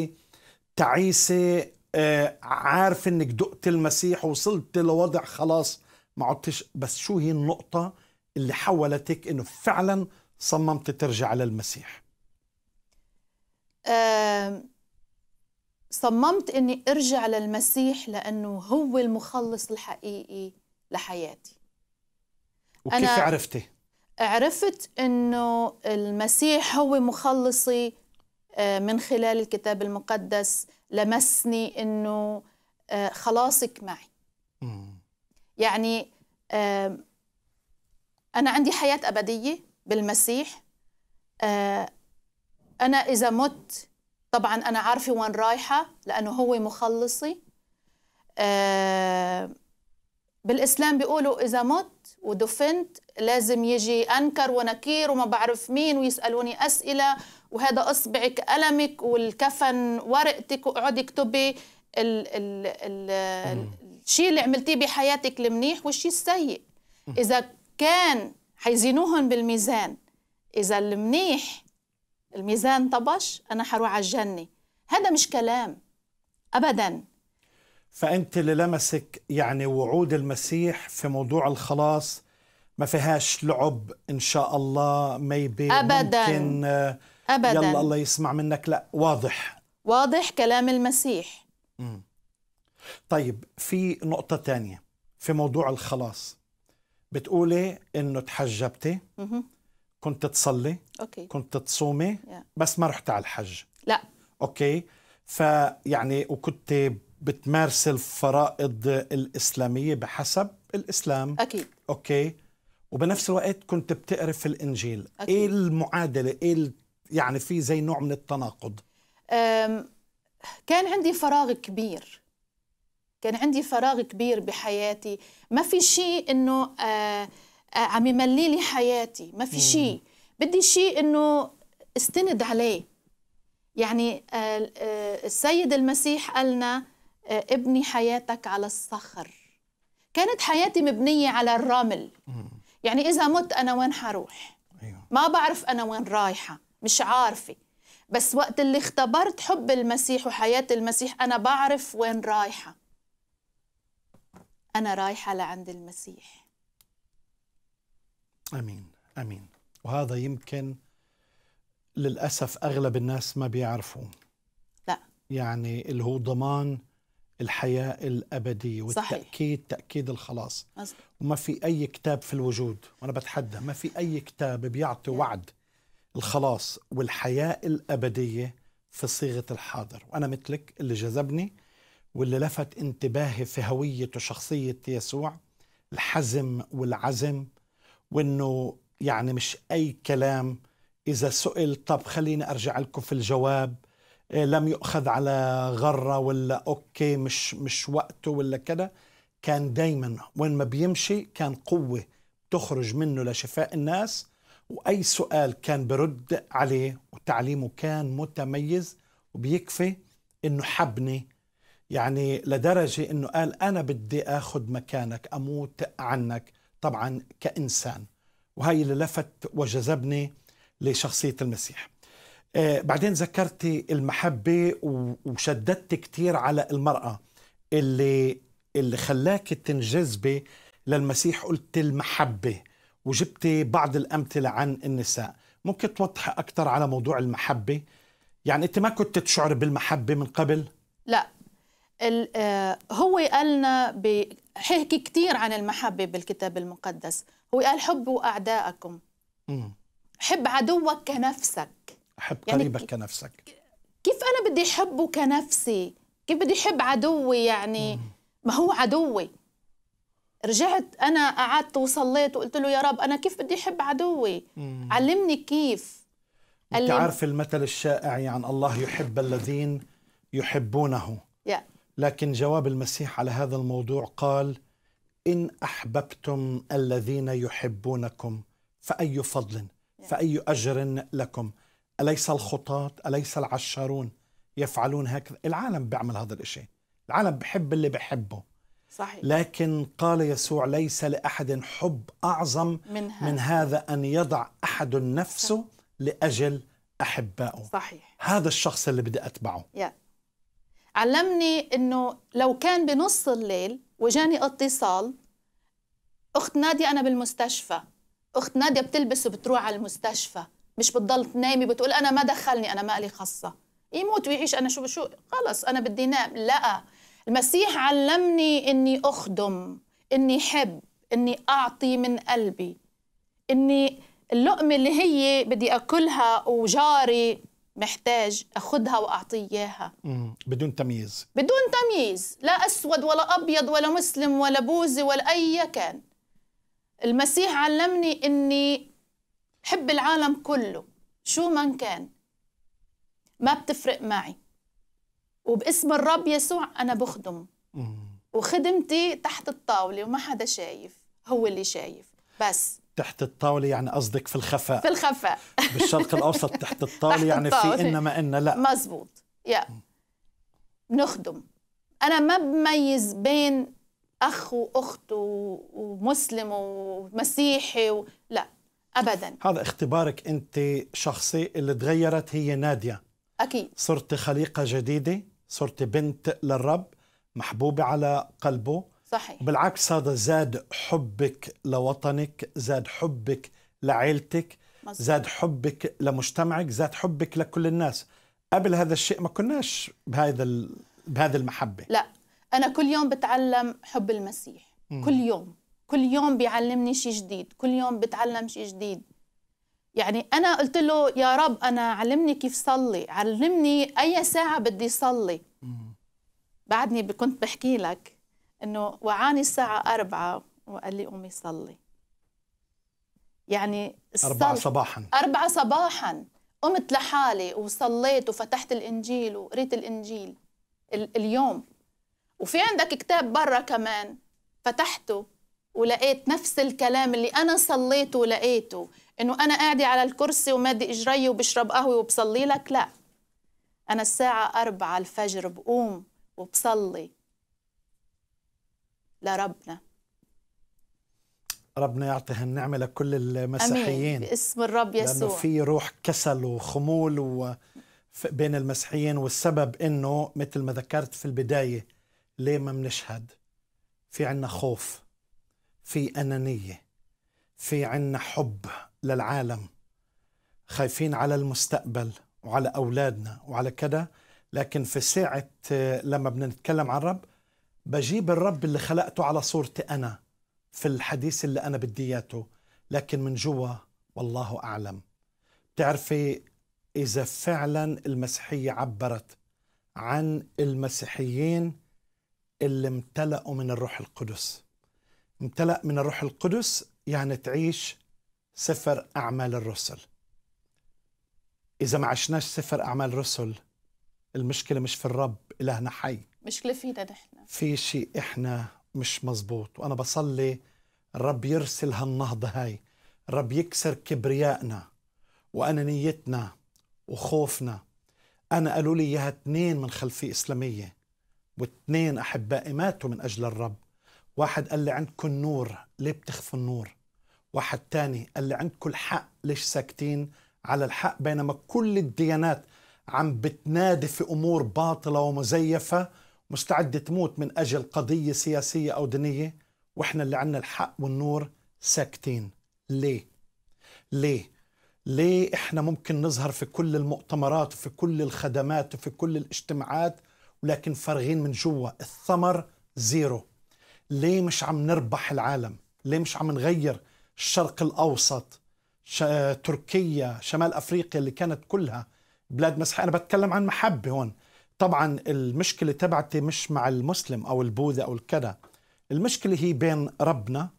Speaker 1: تعيسة آه، عارف أنك دقت المسيح وصلت لوضع خلاص ما عدتش بس شو هي النقطة اللي حولتك انه فعلا صممت ترجع للمسيح
Speaker 2: أه صممت اني ارجع للمسيح لانه هو المخلص الحقيقي لحياتي وكيف أنا عرفتي عرفت انه المسيح هو مخلصي آه، من خلال الكتاب المقدس لمسني انه آه، خلاصك معي يعني أنا عندي حياة أبدية بالمسيح آه، أنا إذا مت طبعا أنا عارفة وين رايحة لأنه هو مخلصي آه، بالإسلام بيقولوا إذا مت ودفنت لازم يجي أنكر ونكير وما بعرف مين ويسألوني أسئلة وهذا إصبعك ألمك والكفن ورقتك واقعدي اكتبي الشيء اللي عملتيه بحياتك المنيح والشيء السيء إذا كان حيزينوهم بالميزان إذا المنيح الميزان طبش أنا حروح على الجنة هذا مش كلام أبدا
Speaker 1: فأنت اللي لمسك يعني وعود المسيح في موضوع الخلاص ما فيهاش لعب إن شاء الله ميبي أبدا ممكن أبدا يلا الله يسمع منك لا واضح
Speaker 2: واضح كلام المسيح
Speaker 1: م. طيب في نقطة تانية في موضوع الخلاص بتقولي انه تحجبتي كنت تصلي أوكي. كنت تصومي yeah. بس ما رحت على الحج لا اوكي فيعني وكنت بتمارسي الفرائض الاسلاميه بحسب الاسلام اكيد اوكي وبنفس الوقت كنت بتقري في الانجيل أكيد. ايه المعادله ايه يعني في زي نوع من التناقض
Speaker 2: كان عندي فراغ كبير كان عندي فراغ كبير بحياتي ما في شيء انه آه, آه، عم يملي لي حياتي ما في شيء بدي شيء انه استند عليه يعني آه, آه، السيد المسيح قالنا آه، ابني حياتك على الصخر كانت حياتي مبنية على الرمل يعني إذا مت أنا وين حروح أيوه. ما بعرف أنا وين رايحة مش عارفة بس وقت اللي اختبرت حب المسيح وحياة المسيح أنا بعرف وين رايحة أنا رايحة لعند المسيح
Speaker 1: أمين أمين وهذا يمكن للأسف أغلب الناس ما بيعرفوا لا يعني اللي هو ضمان الحياة الأبدية والتأكيد صحيح. تأكيد الخلاص مزبط. وما في أي كتاب في الوجود وأنا بتحدى ما في أي كتاب بيعطي وعد الخلاص والحياة الأبدية في صيغة الحاضر وأنا مثلك اللي جذبني واللي لفت انتباهي في هوية وشخصية يسوع الحزم والعزم وانه يعني مش اي كلام اذا سئل طب خليني ارجع لكم في الجواب آه، لم يؤخذ على غره ولا اوكي مش مش وقته ولا كده كان دايما وين ما بيمشي كان قوه تخرج منه لشفاء الناس واي سؤال كان برد عليه وتعليمه كان متميز وبيكفي انه حبني يعني لدرجة أنه قال أنا بدي أخذ مكانك أموت عنك طبعا كإنسان وهي اللي لفت وجذبني لشخصية المسيح آه، بعدين ذكرتي المحبة وشددت كثير على المرأة اللي اللي خلاك تنجذبي للمسيح قلت المحبة وجبتي بعض الأمثلة عن النساء ممكن توضحي أكثر على موضوع المحبة يعني أنت ما كنت تشعر بالمحبة من قبل؟
Speaker 2: لا آه، هو قالنا بحكي كثير عن المحبة بالكتاب المقدس هو قال حبوا أعداءكم حب عدوك كنفسك
Speaker 1: حب يعني قريبك كنفسك
Speaker 2: كيف أنا بدي حبه كنفسي كيف بدي حب عدوي يعني ما هو عدوي رجعت أنا قعدت وصليت وقلت له يا رب أنا كيف بدي حب عدوي علمني كيف أنت عارف
Speaker 1: المثل الشائع عن يعني الله يحب الذين يحبونه yeah. لكن جواب المسيح على هذا الموضوع قال ان احببتم الذين يحبونكم فاي فضل فاي اجر لكم اليس الخطاة اليس العشارون يفعلون هكذا العالم بيعمل هذا الشيء العالم بحب اللي بحبه صحيح. لكن قال يسوع ليس لأحد حب أعظم من هذا, من هذا أن يضع أحد نفسه صح. لأجل أحبائه صحيح. هذا الشخص اللي بدي أتبعه
Speaker 2: yeah. علمني انه لو كان بنص الليل وجاني اتصال اخت ناديه انا بالمستشفى اخت ناديه بتلبس وبتروح على المستشفى مش بتضل نايمه بتقول انا ما دخلني انا ما لي خاصه يموت ويعيش انا شو شو خلص انا بدي نام لا المسيح علمني اني اخدم اني حب اني اعطي من قلبي اني اللقمه اللي هي بدي اكلها وجاري محتاج اخذها واعطيه اياها
Speaker 1: بدون تمييز
Speaker 2: بدون تمييز لا اسود ولا ابيض ولا مسلم ولا بوذي ولا اي كان المسيح علمني اني حب العالم كله شو من كان ما بتفرق معي وباسم الرب يسوع انا بخدم وخدمتي تحت الطاوله وما حدا شايف هو اللي شايف بس
Speaker 1: تحت الطاولة يعني قصدك في الخفاء في الخفاء بالشرق الأوسط تحت الطاولة تحت يعني الطاولة. في إنما إن لا مزبوط
Speaker 2: يا بنخدم أنا ما بميز بين أخ وأخت ومسلم ومسيحي و... لا أبدا
Speaker 1: هذا اختبارك أنت شخصي اللي تغيرت هي نادية أكيد صرت خليقة جديدة صرت بنت للرب محبوبة على قلبه صحيح بالعكس هذا زاد حبك لوطنك زاد حبك لعيلتك مزبوط. زاد حبك لمجتمعك زاد حبك لكل الناس قبل هذا الشيء ما كناش بهذا ال... بهذه المحبه
Speaker 2: لا انا كل يوم بتعلم حب المسيح م. كل يوم كل يوم بيعلمني شيء جديد كل يوم بتعلم شيء جديد يعني انا قلت له يا رب انا علمني كيف صلي علمني اي ساعه بدي صلي بعدني كنت بحكي لك انه وعاني الساعه أربعة وقال لي قومي صلي يعني أربعة صباحا أربعة صباحا قمت لحالي وصليت وفتحت الإنجيل وقريت الإنجيل اليوم وفي عندك كتاب برا كمان فتحته ولقيت نفس الكلام اللي أنا صليته ولقيته إنه أنا قاعدة على الكرسي ومادي إجري وبشرب قهوة وبصلي لك لا أنا الساعة أربعة الفجر بقوم وبصلي لربنا
Speaker 1: ربنا يعطي هالنعمة لكل المسيحيين أمين باسم الرب يسوع لأنه في روح كسل وخمول و... بين المسيحيين والسبب أنه مثل ما ذكرت في البداية ليه ما بنشهد في عنا خوف في أنانية في عنا حب للعالم خايفين على المستقبل وعلى أولادنا وعلى كده لكن في ساعة آه، لما بنتكلم عن الرب بجيب الرب اللي خلقته على صورتي أنا في الحديث اللي أنا بدي إياه لكن من جوا والله أعلم بتعرفي إذا فعلا المسيحية عبرت عن المسيحيين اللي امتلأوا من الروح القدس امتلأ من الروح القدس يعني تعيش سفر أعمال الرسل إذا ما عشناش سفر أعمال الرسل المشكلة مش في الرب إلهنا حي
Speaker 2: مشكله فينا نحن
Speaker 1: في شيء احنا مش مزبوط وانا بصلي الرب يرسل هالنهضه هاي الرب يكسر كبريائنا وانانيتنا وخوفنا انا قالوا لي اياها اثنين من خلفيه اسلاميه واثنين احبائي ماتوا من اجل الرب واحد قال لي عندكم نور ليه بتخفوا النور واحد تاني قال لي عندكم الحق ليش ساكتين على الحق بينما كل الديانات عم بتنادي في امور باطله ومزيفه مستعدة تموت من أجل قضية سياسية أو دينية وإحنا اللي عنا الحق والنور ساكتين ليه؟ ليه؟ ليه إحنا ممكن نظهر في كل المؤتمرات وفي كل الخدمات وفي كل الاجتماعات ولكن فارغين من جوا الثمر زيرو ليه مش عم نربح العالم؟ ليه مش عم نغير الشرق الأوسط ش... تركيا شمال أفريقيا اللي كانت كلها بلاد مسيحية أنا بتكلم عن محبة هون طبعا المشكله تبعتي مش مع المسلم او البوذي او الكذا المشكله هي بين ربنا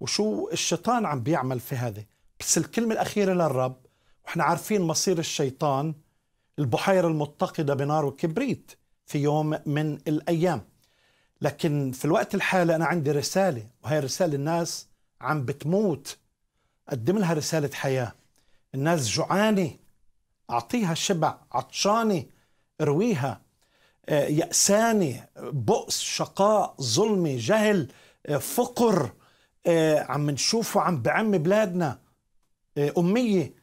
Speaker 1: وشو الشيطان عم بيعمل في هذا بس الكلمه الاخيره للرب واحنا عارفين مصير الشيطان البحيره المتقده بنار وكبريت في يوم من الايام لكن في الوقت الحالي انا عندي رساله وهي رساله الناس عم بتموت قدم لها رساله حياه الناس جوعانه اعطيها شبع عطشانه ارويها آه، يأساني بؤس شقاء ظلم جهل آه، فقر آه، عم نشوفه عم بعم بلادنا أمية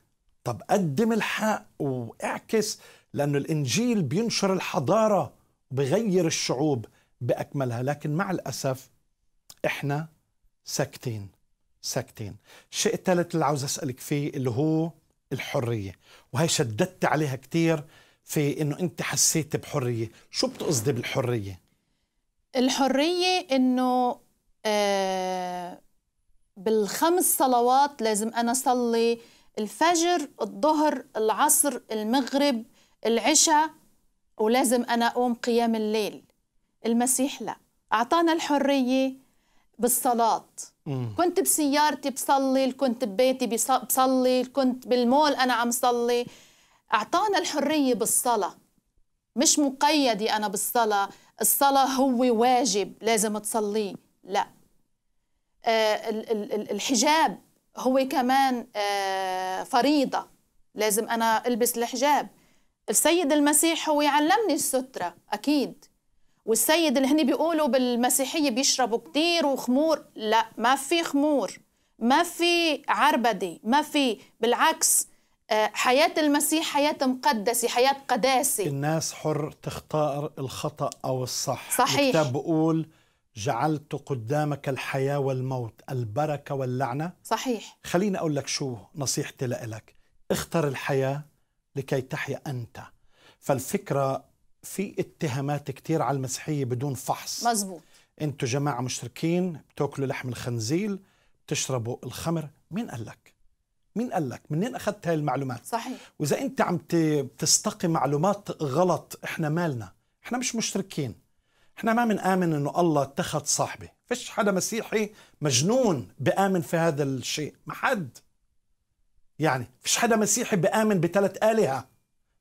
Speaker 1: طب قدم الحق واعكس لأنه الإنجيل بينشر الحضارة بغير الشعوب بأكملها لكن مع الأسف إحنا ساكتين ساكتين الشيء الثالث اللي عاوز أسألك فيه اللي هو الحرية وهي شددت عليها كتير في انه انت حسيت بحريه شو بتقصدي بالحريه
Speaker 2: الحريه انه آه بالخمس صلوات لازم انا اصلي الفجر الظهر العصر المغرب العشاء ولازم انا اقوم قيام الليل المسيح لا اعطانا الحريه بالصلاه مم. كنت بسيارتي بصلي كنت ببيتي بصلي كنت بالمول انا عم صلي أعطانا الحرية بالصلاة مش مقيدة أنا بالصلاة الصلاة هو واجب لازم تصليه لا آه، الحجاب هو كمان آه، فريضة لازم أنا ألبس الحجاب السيد المسيح هو يعلمني السترة أكيد والسيد اللي هني بيقولوا بالمسيحية بيشربوا كتير وخمور لا ما في خمور ما في عربدة ما في بالعكس حياة المسيح حياة مقدسة حياة قداسة
Speaker 1: الناس حر تختار الخطأ أو الصح صحيح الكتاب بقول جعلت قدامك الحياة والموت البركة واللعنة صحيح خليني أقول لك شو نصيحتي لك اختر الحياة لكي تحيا أنت فالفكرة في اتهامات كتير على المسيحية بدون فحص مزبوط انتوا جماعة مشركين بتاكلوا لحم الخنزير بتشربوا الخمر مين قال لك مين قال لك؟ منين اخذت هاي المعلومات؟ صحيح واذا انت عم تستقي معلومات غلط احنا مالنا، احنا مش مشركين. احنا ما بنآمن انه الله اتخذ صاحبه، فيش حدا مسيحي مجنون بآمن في هذا الشيء، ما حد. يعني فيش حدا مسيحي بآمن بثلاث آلهة.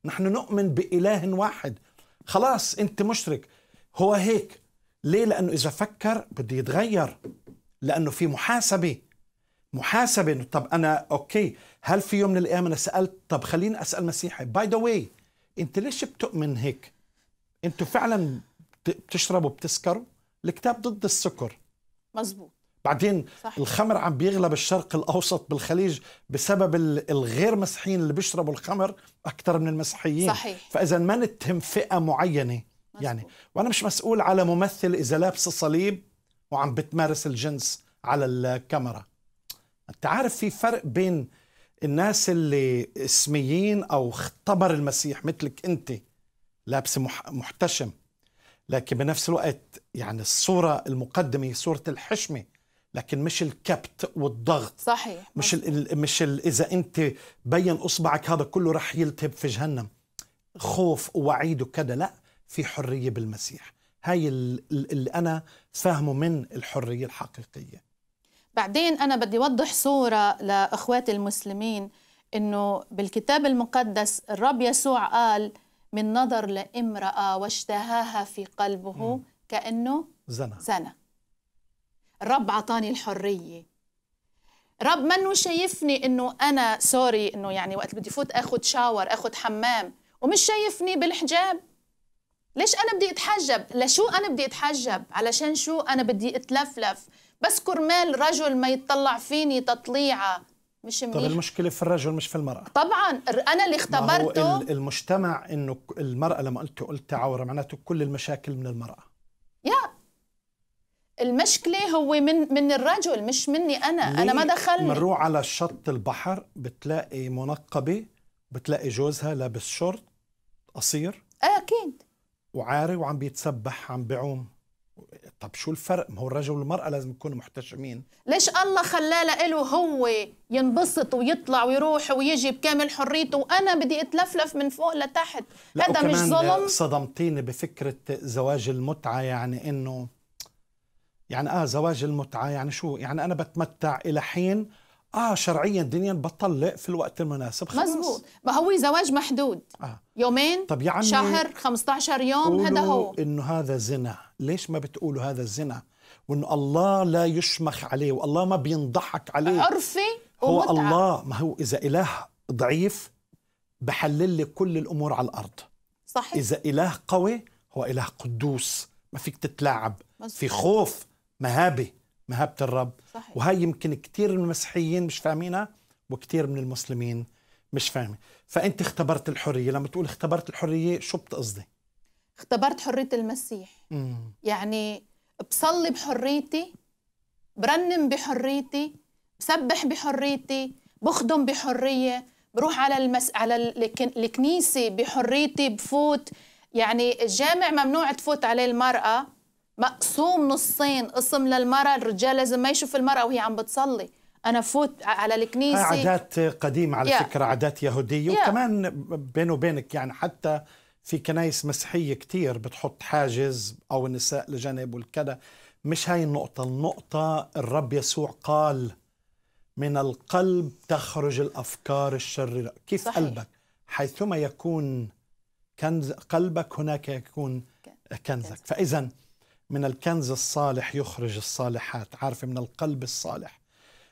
Speaker 1: نحن نؤمن بإله واحد. خلاص انت مشرك. هو هيك. ليه؟ لأنه إذا فكر بده يتغير. لأنه في محاسبة. محاسبه انه طب انا اوكي هل في يوم من الايام انا سالت طب خليني اسال مسيحي باي ذا واي انت ليش بتؤمن هيك؟ انتوا فعلا بتشربوا بتسكروا؟ الكتاب ضد السكر مزبوط بعدين صح. الخمر عم بيغلب الشرق الاوسط بالخليج بسبب الغير مسيحيين اللي بيشربوا الخمر اكثر من المسيحيين صحيح فاذا ما نتهم فئه معينه مزبوط. يعني وانا مش مسؤول على ممثل اذا لابس صليب وعم بتمارس الجنس على الكاميرا انت عارف في فرق بين الناس اللي اسميين او اختبر المسيح مثلك انت لابس محتشم لكن بنفس الوقت يعني الصورة المقدمة هي صورة الحشمة لكن مش الكبت والضغط صحيح مش الـ مش ال اذا انت بين اصبعك هذا كله رح يلتهب في جهنم خوف ووعيد وكذا لا في حريه بالمسيح هاي اللي انا فاهمه من الحريه الحقيقيه
Speaker 2: بعدين أنا بدي أوضح صورة لأخواتي المسلمين إنه بالكتاب المقدس الرب يسوع قال من نظر لامرأة واشتهاها في قلبه كأنه زنا زنا الرب عطاني الحرية رب منو شايفني انه انا سوري انه يعني وقت بدي فوت اخذ شاور اخذ حمام ومش شايفني بالحجاب ليش انا بدي اتحجب لشو انا بدي اتحجب علشان شو انا بدي اتلفلف بس كرمال رجل ما يتطلع فيني تطليعه مش منيح طب المشكله
Speaker 1: في الرجل مش في المراه
Speaker 2: طبعا انا اللي اختبرته ما
Speaker 1: هو المجتمع انه المراه لما قلت قلت عوره معناته كل المشاكل من المراه
Speaker 2: يا المشكله هو من من الرجل مش مني انا انا ما دخلني بنروح
Speaker 1: على شط البحر بتلاقي منقبه بتلاقي جوزها لابس شورت قصير اكيد وعاري وعم بيتسبح عم بيعوم طب شو الفرق ما هو الرجل والمرأة لازم يكونوا محتشمين
Speaker 2: ليش الله خلاه له هو ينبسط ويطلع ويروح ويجي بكامل حريته وأنا بدي أتلفلف من فوق لتحت هذا مش ظلم
Speaker 1: صدمتيني بفكرة زواج المتعة يعني إنه يعني آه زواج المتعة يعني شو يعني أنا بتمتع إلى حين اه شرعيا دنيا بطلق في الوقت المناسب خلاص مزبوط
Speaker 2: ما هو زواج محدود آه. يومين طب
Speaker 1: يا عمي شهر
Speaker 2: 15 يوم هذا هو
Speaker 1: انه هذا زنا ليش ما بتقولوا هذا الزنا وانه الله لا يشمخ عليه والله ما بينضحك عليه عرفي
Speaker 2: هو الله
Speaker 1: ما هو اذا اله ضعيف بحلل لك كل الامور على الارض صحيح اذا اله قوي هو اله قدوس ما فيك تتلاعب مزبوط. في خوف مهابه مهابة الرب صحيح. وهي يمكن كثير من المسيحيين مش فاهمينها وكثير من المسلمين مش فاهمين فأنت اختبرت الحرية لما تقول اختبرت الحرية شو بتقصدي؟
Speaker 2: اختبرت حرية المسيح مم. يعني بصلي بحريتي برنم بحريتي بسبح بحريتي بخدم بحرية بروح على المس... على الكنيسة بحريتي بفوت يعني الجامع ممنوع تفوت عليه المرأة مقسوم نصين قسم للمرأة الرجال لازم ما يشوف المرأة وهي عم بتصلي أنا فوت على الكنيسة آه، عادات
Speaker 1: قديمة على يا. فكرة عادات يهودية yeah. وكمان بيني وبينك يعني حتى في كنايس مسيحية كتير بتحط حاجز أو النساء لجانب والكذا مش هاي النقطة النقطة الرب يسوع قال من القلب تخرج الأفكار الشريرة كيف صحيح. قلبك حيثما يكون كنز قلبك هناك يكون كنزك فإذا من الكنز الصالح يخرج الصالحات عارفة من القلب الصالح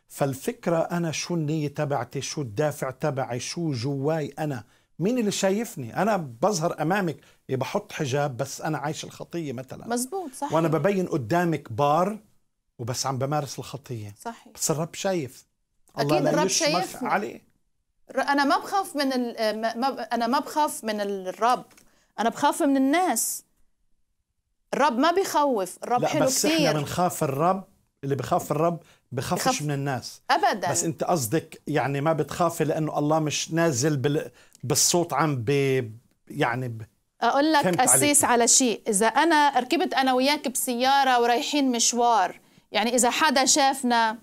Speaker 1: فالفكرة أنا شو النية تبعتي شو الدافع تبعي شو جواي أنا مين اللي شايفني أنا بظهر أمامك بحط حجاب بس أنا عايش الخطية مثلا مزبوط صحيح وأنا ببين قدامك بار وبس عم بمارس الخطية صحيح بس الرب شايف أكيد الرب شايف علي
Speaker 2: أنا ما بخاف من ال... ما... أنا ما بخاف من الرب أنا بخاف من الناس الرب ما بيخوف الرب حلو بس بس احنا
Speaker 1: بنخاف الرب اللي بخاف الرب بخافش بخاف من الناس
Speaker 2: ابدا بس انت
Speaker 1: قصدك يعني ما بتخافي لانه الله مش نازل بال... بالصوت عم ب... يعني ب...
Speaker 2: اقول لك اسيس على شيء اذا انا ركبت انا وياك بسياره ورايحين مشوار يعني اذا حدا شافنا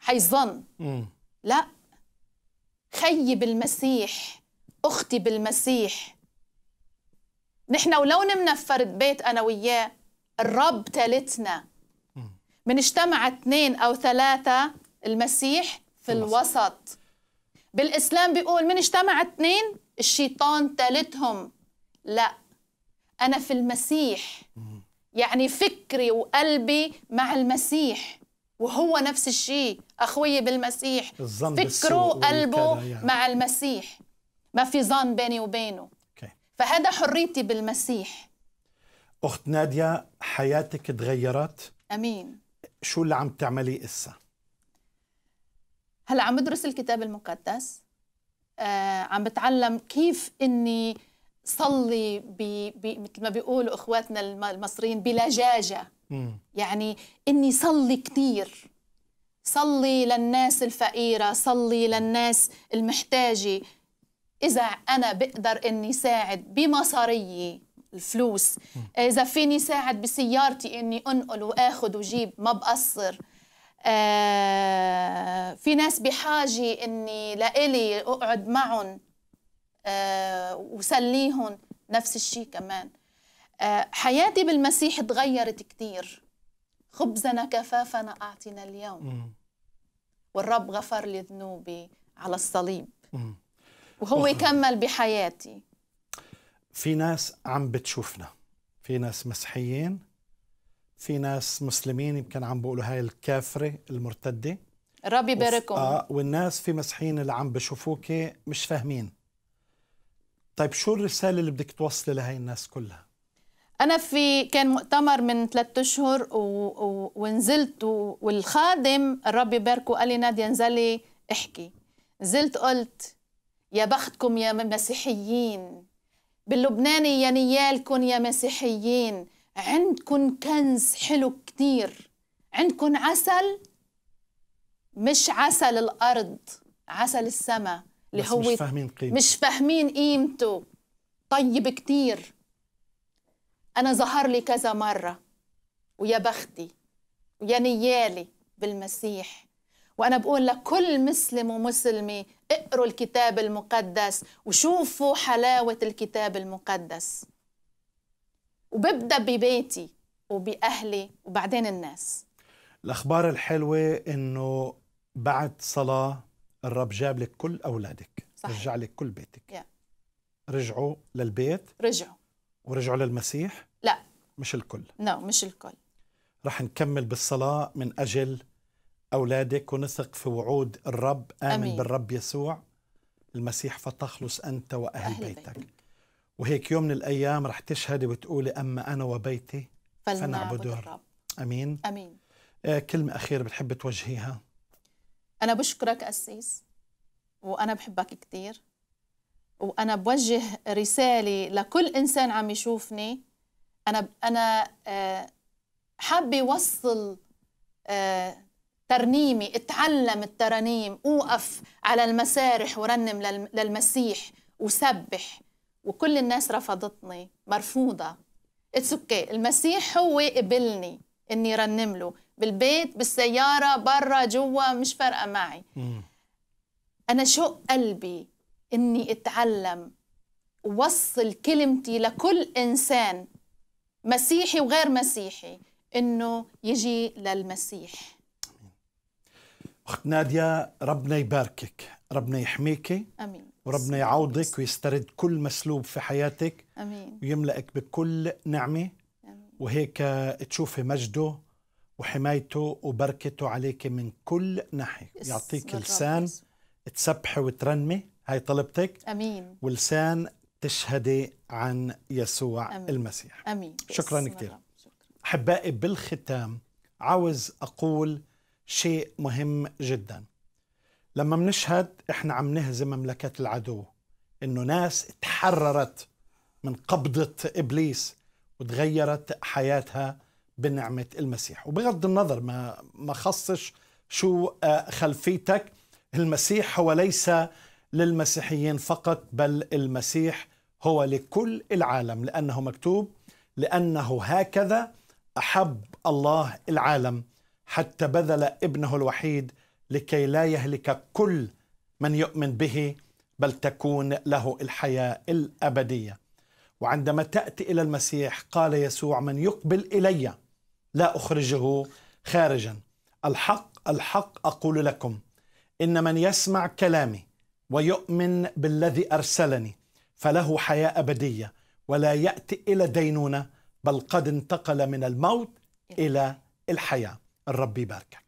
Speaker 2: حيظن لا خيي بالمسيح اختي بالمسيح نحن ولو نمنا في فرد بيت أنا وياه الرب تالتنا اجتمع اثنين أو ثلاثة المسيح في الوسط بالإسلام بيقول من اجتمع اثنين الشيطان تالتهم لا أنا في المسيح يعني فكري وقلبي مع المسيح وهو نفس الشيء أخوي بالمسيح فكره وقلبه يعني. مع المسيح ما في ظن بيني وبينه فهذا حريتي بالمسيح
Speaker 1: أخت نادية حياتك تغيرت أمين شو اللي عم تعملي إسا؟
Speaker 2: هلا عم بدرس الكتاب المقدس آه عم بتعلم كيف إني صلي بي بي مثل ما بيقولوا إخواتنا المصريين بلجاجة م. يعني إني صلي كثير صلي للناس الفقيرة صلي للناس المحتاجة اذا انا بقدر اني ساعد بمصاريي الفلوس اذا فيني ساعد بسيارتي اني انقل واخد وجيب ما بقصر آه في ناس بحاجه اني لإلي اقعد معهم آه وسليهم نفس الشيء كمان آه حياتي بالمسيح تغيرت كثير خبزنا كفافنا اعطنا اليوم والرب غفر لي ذنوبي على الصليب وهو كمل بحياتي
Speaker 1: في ناس عم بتشوفنا في ناس مسيحيين في ناس مسلمين يمكن عم بيقولوا هاي الكافره المرتده ربي يباركهم اه والناس في مسيحيين اللي عم بشوفوك مش فاهمين طيب شو الرساله اللي بدك توصلي لهي الناس كلها
Speaker 2: انا في كان مؤتمر من ثلاثة اشهر و... و... ونزلت و... والخادم الرب يباركه قال لي ناديه انزلي احكي نزلت قلت يا بختكم يا مسيحيين باللبناني يا نيالكم يا مسيحيين عندكم كنز حلو كتير عندكم عسل مش عسل الأرض عسل السماء اللي هو مش فاهمين قيمته مش فاهمين قيمته طيب كتير أنا ظهر لي كذا مرة ويا بختي ويا نيالي بالمسيح وأنا بقول لكل مسلم ومسلمة اقروا الكتاب المقدس وشوفوا حلاوة الكتاب المقدس وببدأ ببيتي وبأهلي وبعدين الناس
Speaker 1: الأخبار الحلوة إنه بعد صلاة الرب جاب لك كل أولادك صحيح. رجع لك كل بيتك yeah. رجعوا للبيت رجعوا ورجعوا للمسيح لا مش الكل
Speaker 2: لا no, مش الكل
Speaker 1: رح نكمل بالصلاة من أجل أولادك ونثق في وعود الرب آمن أمين. بالرب يسوع المسيح فتخلص أنت وأهل أهل بيتك. بيتك وهيك يوم من الأيام رح تشهدي وتقولي أما أنا وبيتي فنعبده الرب أمين أمين آه كلمة أخيرة بتحب توجهيها
Speaker 2: أنا بشكرك أسيس وأنا بحبك كثير وأنا بوجه رسالة لكل إنسان عم يشوفني أنا أنا آه حابة أوصل آه ترنيمي اتعلم الترانيم اوقف على المسارح ورنم للمسيح وسبح وكل الناس رفضتني مرفوضة اتس اوكي okay. المسيح هو قبلني اني رنم له بالبيت بالسيارة برا جوا مش فارقة معي انا شو قلبي اني اتعلم ووصل كلمتي لكل انسان مسيحي وغير مسيحي انه يجي للمسيح
Speaker 1: أخت نادية ربنا يباركك ربنا يحميك أمين وربنا يعوضك ويسترد كل مسلوب في حياتك أمين ويملأك بكل نعمة أمين. وهيك تشوفي مجده وحمايته وبركته عليك من كل ناحية يعطيك لسان تسبحي وترنمي هاي طلبتك أمين ولسان تشهدي عن يسوع أمين. المسيح
Speaker 2: أمين شكرا كثير
Speaker 1: أحبائي بالختام عاوز أقول شيء مهم جدا لما منشهد احنا عم نهزم مملكة العدو انه ناس تحررت من قبضة ابليس وتغيرت حياتها بنعمة المسيح وبغض النظر ما ما خصش شو آه، خلفيتك المسيح هو ليس للمسيحيين فقط بل المسيح هو لكل العالم لأنه مكتوب لأنه هكذا أحب الله العالم حتى بذل ابنه الوحيد لكي لا يهلك كل من يؤمن به بل تكون له الحياه الابديه وعندما تاتي الى المسيح قال يسوع من يقبل الي لا اخرجه خارجا الحق الحق اقول لكم ان من يسمع كلامي ويؤمن بالذي ارسلني فله حياه ابديه ولا ياتي الى دينونه بل قد انتقل من الموت الى الحياه الرب يباركك